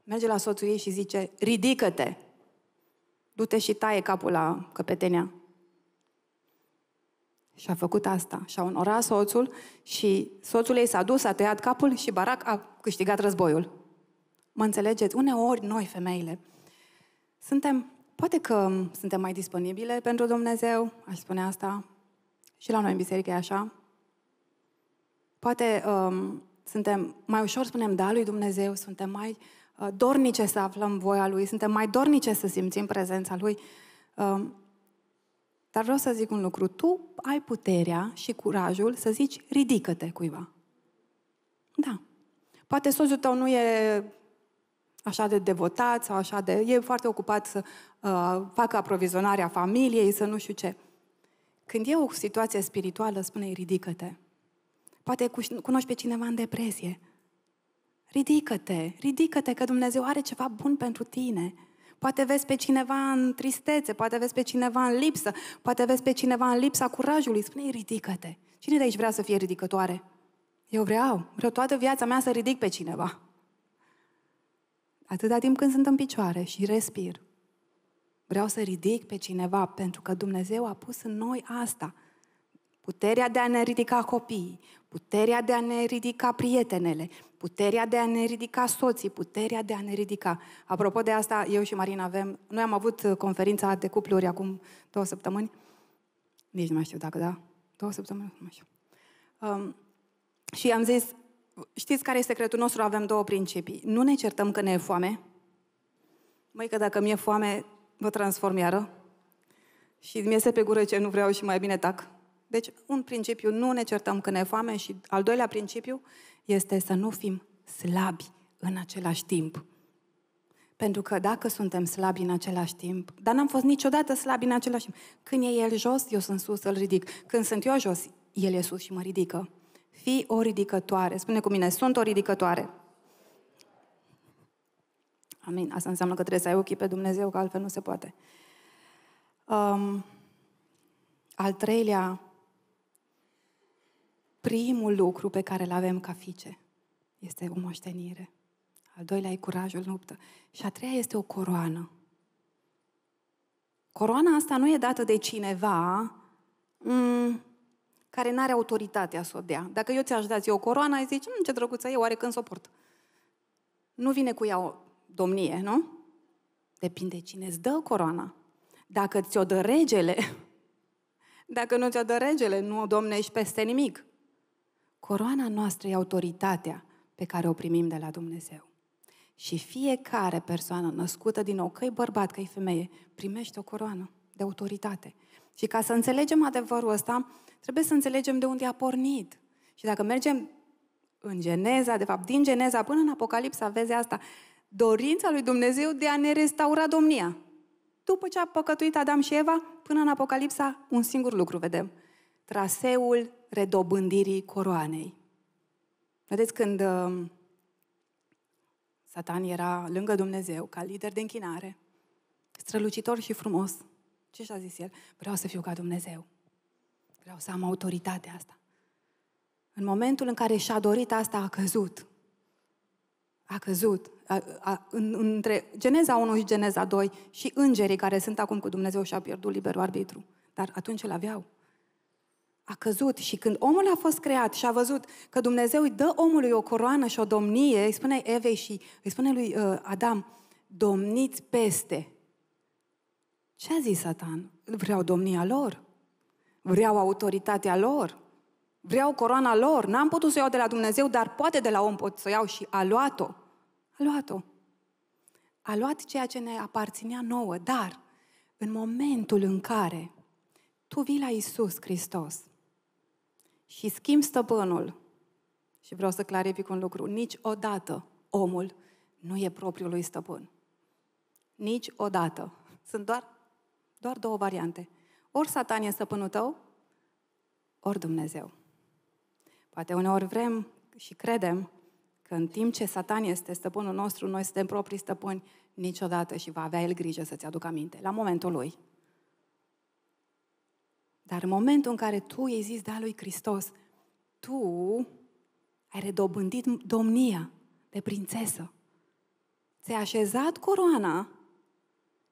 merge la soțul ei și zice, ridică-te, du-te și taie capul la căpetenia. Și a făcut asta. Și a onorat soțul și soțul ei s-a dus, a tăiat capul și Barac a câștigat războiul. Mă înțelegeți? Uneori noi, femeile, suntem, poate că suntem mai disponibile pentru Dumnezeu, aș spune asta, și la noi în biserică e așa, Poate um, suntem mai ușor spunem da lui Dumnezeu, suntem mai uh, dornice să aflăm voia lui, suntem mai dornice să simțim prezența lui. Um, dar vreau să zic un lucru. Tu ai puterea și curajul să zici ridică-te cuiva. Da. Poate soțul tău nu e așa de devotat sau așa de... E foarte ocupat să uh, facă aprovizionarea familiei, să nu știu ce. Când e o situație spirituală, spune ridică-te. Poate cunoști pe cineva în depresie. Ridică-te, ridică-te că Dumnezeu are ceva bun pentru tine. Poate vezi pe cineva în tristețe, poate vezi pe cineva în lipsă, poate vezi pe cineva în lipsa curajului. Spune-i, ridică-te. Cine de aici vrea să fie ridicătoare? Eu vreau, vreau toată viața mea să ridic pe cineva. Atâta timp când sunt în picioare și respir, vreau să ridic pe cineva pentru că Dumnezeu a pus în noi asta – puterea de a ne ridica copiii, puterea de a ne ridica prietenele, puterea de a ne ridica soții, puterea de a ne ridica. Apropo de asta, eu și Marina avem, noi am avut uh, conferința de cupluri acum două săptămâni, nici nu mai știu dacă da, două săptămâni, nu mai știu. Um, și am zis, știți care e secretul nostru? Avem două principii. Nu ne certăm că ne e foame, măi că dacă mi-e foame, vă transform iară, și mi se pe gură ce nu vreau și mai bine tac. Deci, un principiu, nu ne certăm când ne foame și al doilea principiu este să nu fim slabi în același timp. Pentru că dacă suntem slabi în același timp, dar n-am fost niciodată slabi în același timp. Când e el jos, eu sunt sus, îl ridic. Când sunt eu jos, el e sus și mă ridică. Fii o ridicătoare. Spune cu mine, sunt o ridicătoare. Amin. Asta înseamnă că trebuie să ai ochii pe Dumnezeu, că altfel nu se poate. Um, al treilea primul lucru pe care îl avem ca fiice este o moștenire. Al doilea e curajul în luptă. Și a treia este o coroană. Coroana asta nu e dată de cineva m- mm, care nu are autoritatea să o dea. Dacă eu ți-aș da ție o coroană, ai zice, mm, ce drăguță e, oare când s o port? Nu vine cu ea o domnie, nu? Depinde cine îți dă coroana. Dacă ți-o dă regele, [laughs] dacă nu ți-o dă regele, nu o domnești peste nimic. Coroana noastră e autoritatea pe care o primim de la Dumnezeu. Și fiecare persoană născută din nou, că e bărbat, că e femeie, primește o coroană de autoritate. Și ca să înțelegem adevărul ăsta, trebuie să înțelegem de unde a pornit. Și dacă mergem în Geneza, de fapt din Geneza până în Apocalipsa, vezi asta, dorința lui Dumnezeu de a ne restaura domnia. După ce a păcătuit Adam și Eva, până în Apocalipsa, un singur lucru vedem – traseul redobândirii coroanei. Vedeți, când uh, Satan era lângă Dumnezeu, ca lider de închinare, strălucitor și frumos, ce și-a zis el? Vreau să fiu ca Dumnezeu. Vreau să am autoritatea asta. În momentul în care și-a dorit asta, a căzut. A căzut. A, a, în, între Geneza 1 și Geneza 2 și îngerii care sunt acum cu Dumnezeu și-a pierdut liberul arbitru. Dar atunci îl aveau a căzut și când omul a fost creat și a văzut că Dumnezeu îi dă omului o coroană și o domnie, îi spune Evei și îi spune lui uh, Adam, domniți peste. Ce a zis Satan? Vreau domnia lor. Vreau autoritatea lor. Vreau coroana lor. N-am putut să o iau de la Dumnezeu, dar poate de la om pot să o iau și a luat-o. A luat-o. A luat ceea ce ne aparținea nouă, dar în momentul în care tu vii la Isus Hristos și schimbi stăpânul. Și vreau să clarific un lucru. Niciodată omul nu e propriul lui stăpân. Niciodată. Sunt doar, doar două variante. Ori satan e stăpânul tău, ori Dumnezeu. Poate uneori vrem și credem că în timp ce Satan este stăpânul nostru, noi suntem proprii stăpâni niciodată și va avea el grijă să-ți aducă aminte, la momentul lui. Dar în momentul în care tu i-ai zis da lui Hristos, tu ai redobândit domnia de prințesă. Ți-ai așezat coroana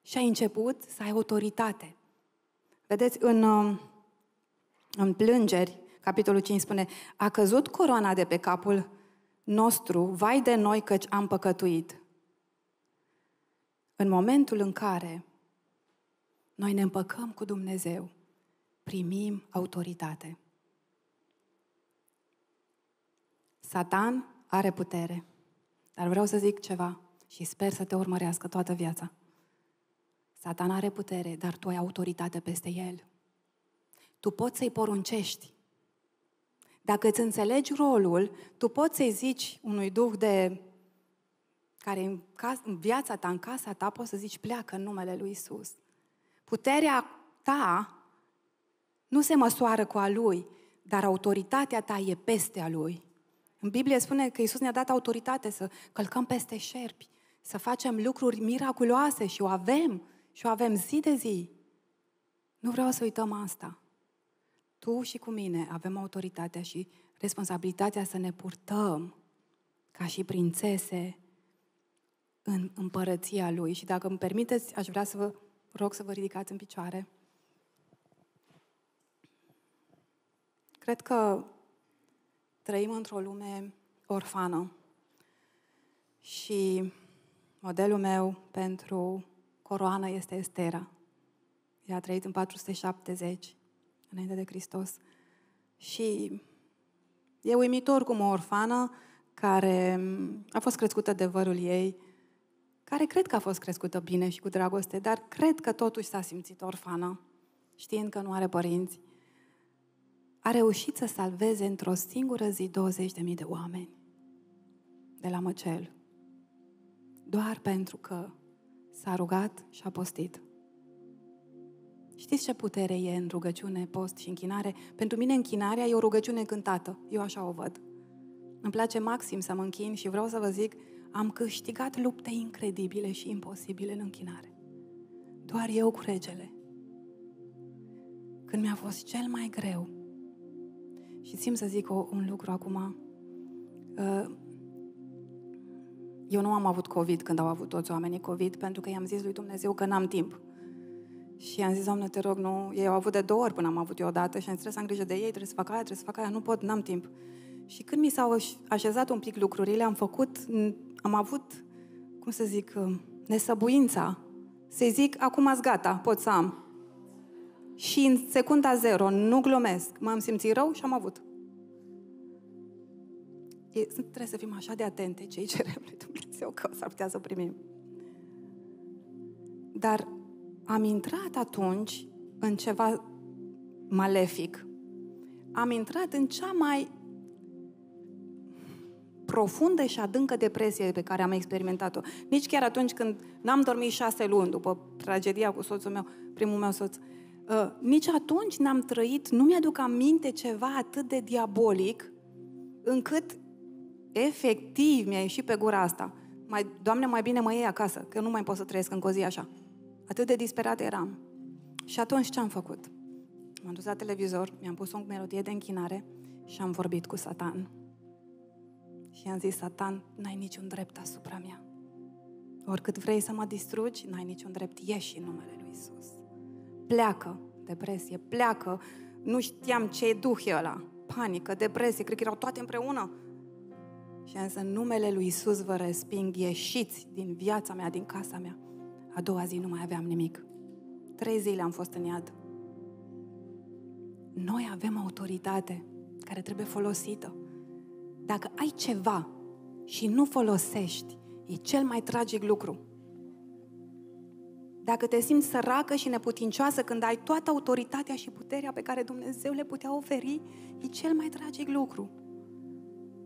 și ai început să ai autoritate. Vedeți, în, uh, în plângeri, capitolul 5 spune, a căzut coroana de pe capul nostru, vai de noi căci am păcătuit. În momentul în care noi ne împăcăm cu Dumnezeu, primim autoritate. Satan are putere, dar vreau să zic ceva și sper să te urmărească toată viața. Satan are putere, dar tu ai autoritate peste el. Tu poți să-i poruncești. Dacă îți înțelegi rolul, tu poți să-i zici unui duh de care în, cas, în viața ta, în casa ta, poți să zici pleacă în numele lui Isus. Puterea ta nu se măsoară cu a lui, dar autoritatea ta e peste a lui. În Biblie spune că Isus ne-a dat autoritate să călcăm peste șerpi, să facem lucruri miraculoase și o avem, și o avem zi de zi. Nu vreau să uităm asta. Tu și cu mine avem autoritatea și responsabilitatea să ne purtăm ca și prințese în împărăția Lui. Și dacă îmi permiteți, aș vrea să vă rog să vă ridicați în picioare. Cred că trăim într-o lume orfană și modelul meu pentru coroană este Estera. Ea a trăit în 470 înainte de Hristos și e uimitor cum o orfană care a fost crescută de vărul ei, care cred că a fost crescută bine și cu dragoste, dar cred că totuși s-a simțit orfană, știind că nu are părinți a reușit să salveze într-o singură zi 20.000 de oameni de la măcel. Doar pentru că s-a rugat și a postit. Știți ce putere e în rugăciune, post și închinare? Pentru mine închinarea e o rugăciune cântată. Eu așa o văd. Îmi place maxim să mă închin și vreau să vă zic, am câștigat lupte incredibile și imposibile în închinare. Doar eu cu regele. Când mi-a fost cel mai greu, și țin să zic o, un lucru acum. Uh, eu nu am avut COVID când au avut toți oamenii COVID, pentru că i-am zis lui Dumnezeu că n-am timp. Și am zis, Doamne, te rog, nu, ei au avut de două ori până am avut eu dată. și am zis, trebuie să am grijă de ei, trebuie să fac aia, trebuie să fac aia, nu pot, n-am timp. Și când mi s-au așezat un pic lucrurile, am făcut, am avut, cum să zic, uh, nesăbuința să zic, acum ați gata, pot să am și în secunda zero, nu glumesc, m-am simțit rău și am avut. E, trebuie să fim așa de atente ce îi cerem lui Dumnezeu, că s-ar putea să primim. Dar am intrat atunci în ceva malefic. Am intrat în cea mai profundă și adâncă depresie pe care am experimentat-o. Nici chiar atunci când n-am dormit șase luni după tragedia cu soțul meu, primul meu soț, uh, Ă, nici atunci n-am trăit, nu mi-aduc aminte ceva atât de diabolic, încât efectiv mi-a ieșit pe gura asta. Mai, Doamne, mai bine mă iei acasă, că nu mai pot să trăiesc în o zi așa. Atât de disperat eram. Și atunci ce am făcut? M-am dus la televizor, mi-am pus o melodie de închinare și am vorbit cu Satan. Și am zis, Satan, n-ai niciun drept asupra mea. Oricât vrei să mă distrugi, n-ai niciun drept, ieși în numele lui Isus pleacă, depresie, pleacă, nu știam ce e duh e ăla, panică, depresie, cred că erau toate împreună. Și am zis, în numele lui Isus vă resping, ieșiți din viața mea, din casa mea. A doua zi nu mai aveam nimic. Trei zile am fost în iad. Noi avem autoritate care trebuie folosită. Dacă ai ceva și nu folosești, e cel mai tragic lucru. Dacă te simți săracă și neputincioasă când ai toată autoritatea și puterea pe care Dumnezeu le putea oferi, e cel mai tragic lucru.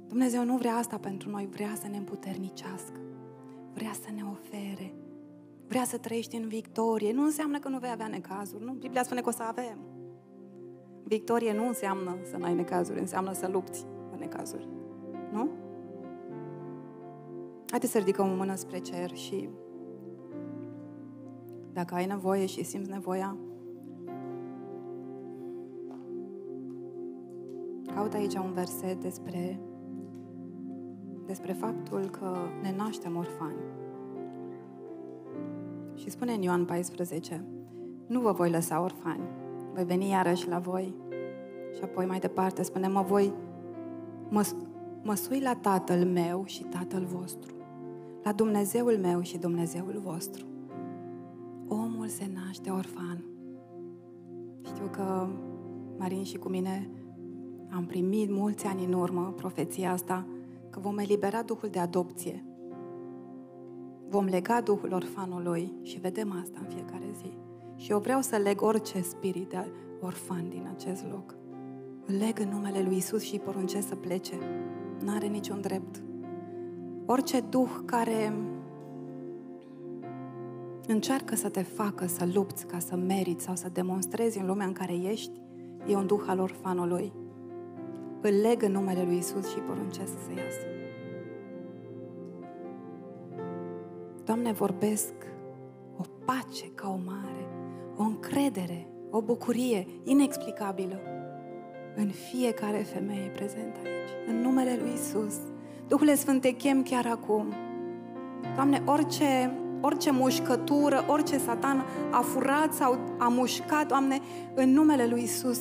Dumnezeu nu vrea asta pentru noi, vrea să ne împuternicească, vrea să ne ofere, vrea să trăiești în victorie. Nu înseamnă că nu vei avea necazuri, nu? Biblia spune că o să avem. Victorie nu înseamnă să nu ai necazuri, înseamnă să lupți în necazuri, nu? Haideți să ridicăm o mână spre cer și dacă ai nevoie și simți nevoia, caut aici un verset despre, despre faptul că ne naștem orfani. Și spune în Ioan 14, nu vă voi lăsa orfani, voi veni iarăși la voi. Și apoi mai departe spune, mă voi mă, măsui la Tatăl meu și Tatăl vostru, la Dumnezeul meu și Dumnezeul vostru omul se naște orfan. Știu că Marin și cu mine am primit mulți ani în urmă profeția asta că vom elibera Duhul de adopție. Vom lega Duhul orfanului și vedem asta în fiecare zi. Și eu vreau să leg orice spirit de orfan din acest loc. Îl leg în numele lui Isus și îi poruncesc să plece. N-are niciun drept. Orice duh care încearcă să te facă să lupți ca să meriți sau să demonstrezi în lumea în care ești, e un duh al orfanului. Îl leg în numele lui Isus și poruncesc să iasă. Doamne, vorbesc o pace ca o mare, o încredere, o bucurie inexplicabilă în fiecare femeie prezentă aici. În numele lui Isus. Duhul Sfânt, te chem chiar acum. Doamne, orice orice mușcătură, orice satan a furat sau a mușcat, Doamne, în numele Lui Isus,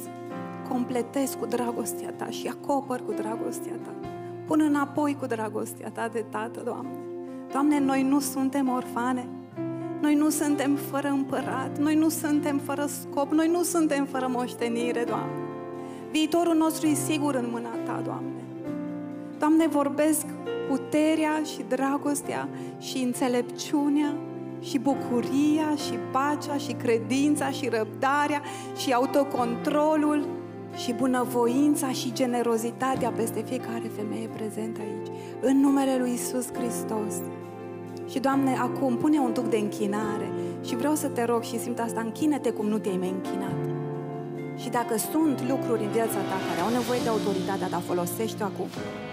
completez cu dragostea Ta și acopăr cu dragostea Ta. Pune înapoi cu dragostea Ta de Tată, Doamne. Doamne, noi nu suntem orfane, noi nu suntem fără împărat, noi nu suntem fără scop, noi nu suntem fără moștenire, Doamne. Viitorul nostru e sigur în mâna Ta, Doamne. Doamne, vorbesc puterea și dragostea și înțelepciunea și bucuria și pacea și credința și răbdarea și autocontrolul și bunăvoința și generozitatea peste fiecare femeie prezentă aici. În numele lui Isus Hristos. Și, Doamne, acum pune un tuc de închinare și vreau să te rog și simt asta, închină-te cum nu te-ai mai închinat. Și dacă sunt lucruri în viața ta care au nevoie de autoritatea ta, folosește-o acum.